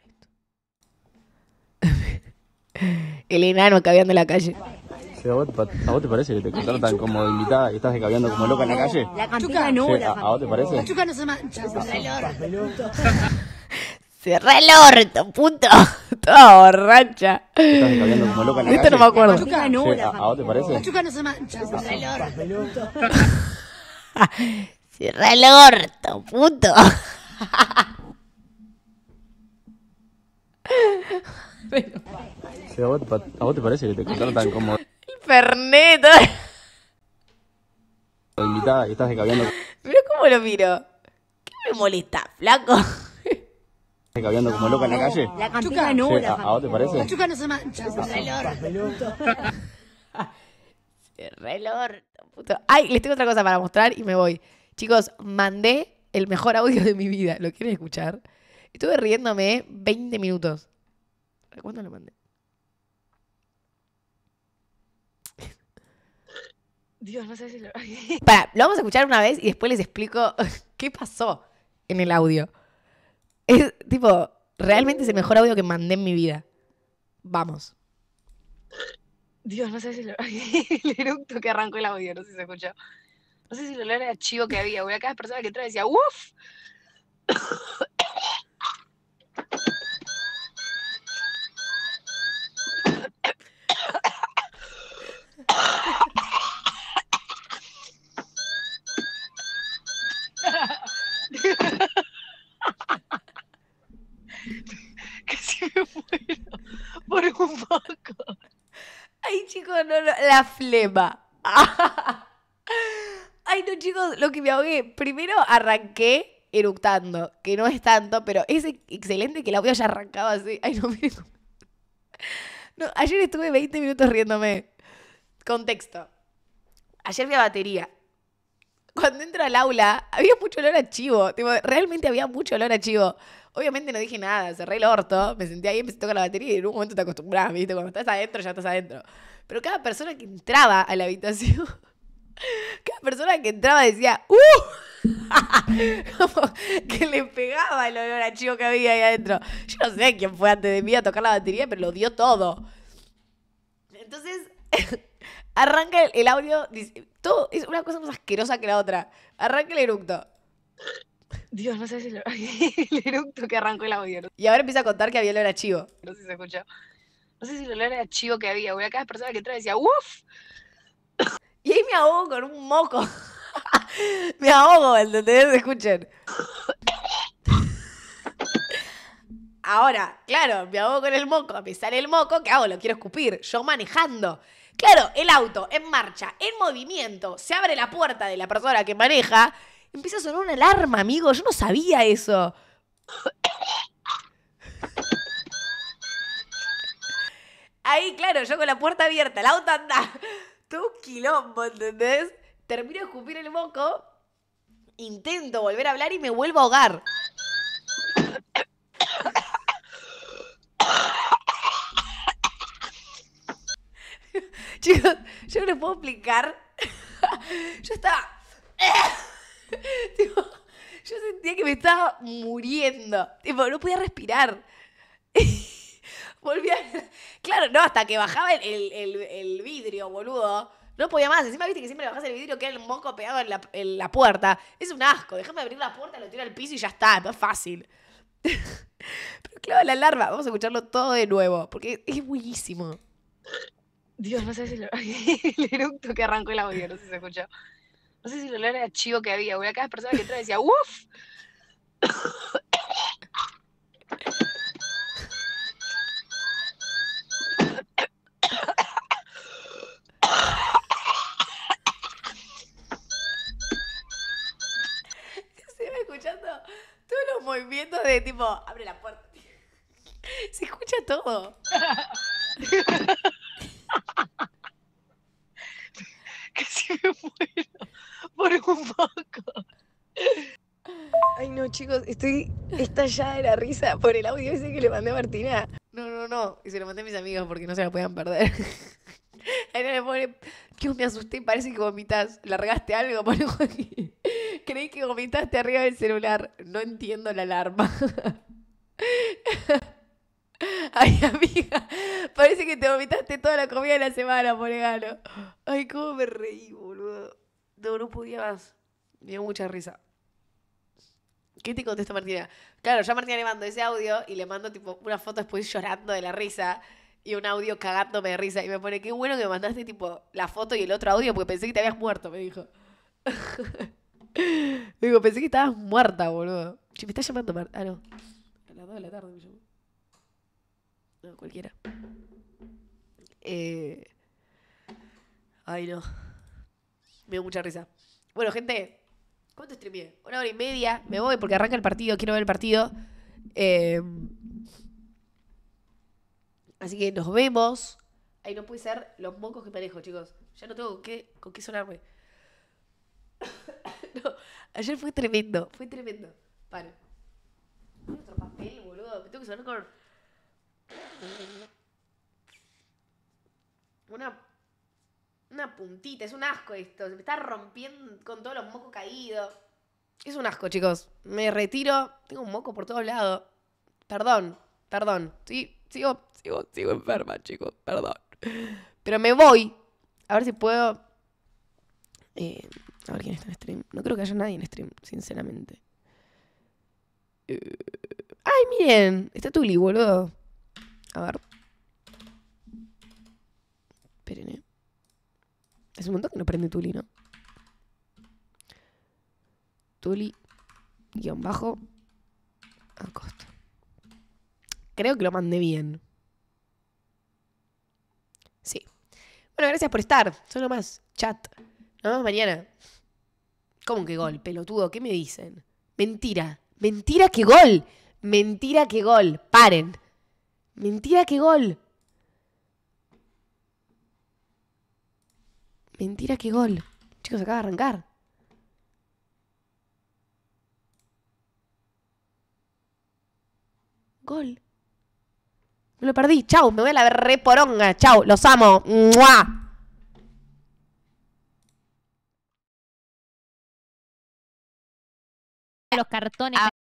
esto. El enano cabiando en la calle. ¿a, vos te, ¿a vos te parece que te tan como invitada y estás decaviando como loca en la calle? La campera de Che, ¿a, ¿A vos te parece? La chuca no se mancha, se el orto. el orto, puto. Toda borracha. Estás decaviando como loca en la calle. Esto no me acuerdo. La chuca de che, ¿a, vos te parece? La chuca no se mancha, se el orto. el orto, puto. Pero... Sí, ¿a, vos, te parece que te tan como... Fernet. y estás Mira cómo lo miro. ¿Qué me molesta, flaco? Descabeando como loca en la calle. La chuca no, sí, la ¿A, vos te parece? La chuca no se mancha. Relor. Puto. Ay, les tengo otra cosa para mostrar y me voy. Chicos, mandé el mejor audio de mi vida. ¿Lo quieren escuchar? Estuve riéndome 20 minutos. ¿Cuándo lo mandé? Dios, no sé si lo... Para, lo vamos a escuchar una vez y después les explico qué pasó en el audio. Es tipo, realmente es el mejor audio que mandé en mi vida. Vamos. Dios, no sé si lo... el eructo que arrancó el audio, no sé si se escuchó. No sé si lo olor el chivo que había, a cada persona que entraba decía, uff. Ay, chicos, la flema. Ay, no, chicos, lo que me ahogué. Primero arranqué eructando, que no es tanto, pero es excelente que la voy arrancado arrancaba así. Ay, no, ayer estuve 20 minutos riéndome. Contexto. Ayer vi a batería cuando entro al aula, había mucho olor a chivo. realmente había mucho olor a chivo. Obviamente no dije nada, cerré el orto, me senté ahí, empecé a tocar la batería y en un momento te acostumbras, ¿viste? Cuando estás adentro, ya estás adentro. Pero cada persona que entraba a la habitación, cada persona que entraba decía, ¡Uh! Como que le pegaba el olor a chivo que había ahí adentro. Yo no sé quién fue antes de mí a tocar la batería, pero lo dio todo. Entonces. Arranca el, audio. Dice, todo es una cosa más asquerosa que la otra. Arranca el eructo. Dios, no sé si lo, el eructo que arrancó el audio. Y ahora empieza a contar que había olor a chivo. No sé si se escucha No sé si el olor era chivo que había, porque cada persona que entra decía, uff. Y ahí me ahogo con un moco. me ahogo, ¿entendés? Escuchen. Ahora, claro, me ahogo con el moco, a sale el moco, ¿qué hago? Lo quiero escupir, yo manejando. Claro, el auto en marcha, en movimiento, se abre la puerta de la persona que maneja, empieza a sonar una alarma, amigo. Yo no sabía eso. Ahí, claro, yo con la puerta abierta, el auto anda. Tu quilombo, ¿entendés? Termino de escupir el moco, intento volver a hablar y me vuelvo a ahogar. Chicos, yo no les puedo explicar. yo estaba. yo sentía que me estaba muriendo. Tipo, no podía respirar. Volví Claro, no, hasta que bajaba el, vidrio, boludo. No podía más. Encima viste que siempre bajas el vidrio, queda el moco pegado en la, la puerta. Es un asco. Déjame abrir la puerta, lo tiro al piso y ya está. No es fácil. Pero claro, la alarma. Vamos a escucharlo todo de nuevo, porque es buenísimo. Dios, no sé si lo, el eructo que arrancó el audio, no sé si se escuchó. No sé si lo olor era chivo que había, una Cada persona que entraba decía, ¡Uf! Estoy escuchando todos los movimientos de tipo, abre la puerta. Se escucha todo. por un poco. Ay, no, chicos, estoy estallada de la risa por el audio ese que le mandé a Martina. No, no, no, y se lo mandé a mis amigos porque no se la podían perder. Ahí me pone, que me asusté, parece que vomitas, largaste algo, por aquí? Creí que vomitaste arriba del celular, no entiendo la alarma. Ay, amiga, parece que te vomitaste toda la comida de la semana, regalo. Ay, cómo me reí, boludo. No, no podía más. Me dio mucha risa. ¿Qué te contesta Martina? Claro, ya a Martina le mando ese audio y le mando tipo una foto después llorando de la risa y un audio cagándome de risa. Y me pone, qué bueno que me mandaste tipo la foto y el otro audio porque pensé que te habías muerto, me dijo. Digo, pensé que estabas muerta, boludo. Che, me está llamando Martina. Ah, no. A las 2 de la tarde me llamó cualquiera. Eh... Ay, no. Me dio mucha risa. Bueno, gente, ¿cuánto streamé? Una hora y media. Me voy porque arranca el partido, quiero ver el partido. Eh, así que nos vemos. Ahí no puede ser los mocos que manejo, chicos. Ya no tengo con qué, sonarme. no, ayer fue tremendo, fue tremendo. vale Otro papel, boludo. tengo que sonar con. Una, una puntita, es un asco esto. Se me está rompiendo con todos los mocos caídos. Es un asco, chicos. Me retiro. Tengo un moco por todos lados. Perdón, perdón. Sí, sigo, sigo, sigo enferma, chicos. Perdón. Pero me voy. A ver si puedo. Eh, a ver quién está en stream. No creo que haya nadie en stream, sinceramente. Eh, ay, miren. Está Tuli, boludo. A ver. Esperen, ¿eh? un montón que no prende Tuli, ¿no? Tuli, guión bajo, Acosta Creo que lo mandé bien. Sí. Bueno, gracias por estar. Solo más chat. Nos vemos mañana. ¿Cómo que gol, pelotudo? ¿Qué me dicen? Mentira. Mentira que gol. Mentira que gol. Paren. Mentira qué gol. Mentira qué gol. Chicos, acaba de arrancar. Gol. Me lo perdí. Chau, me voy a la reporonga, Chau, los amo. los cartones. Ah.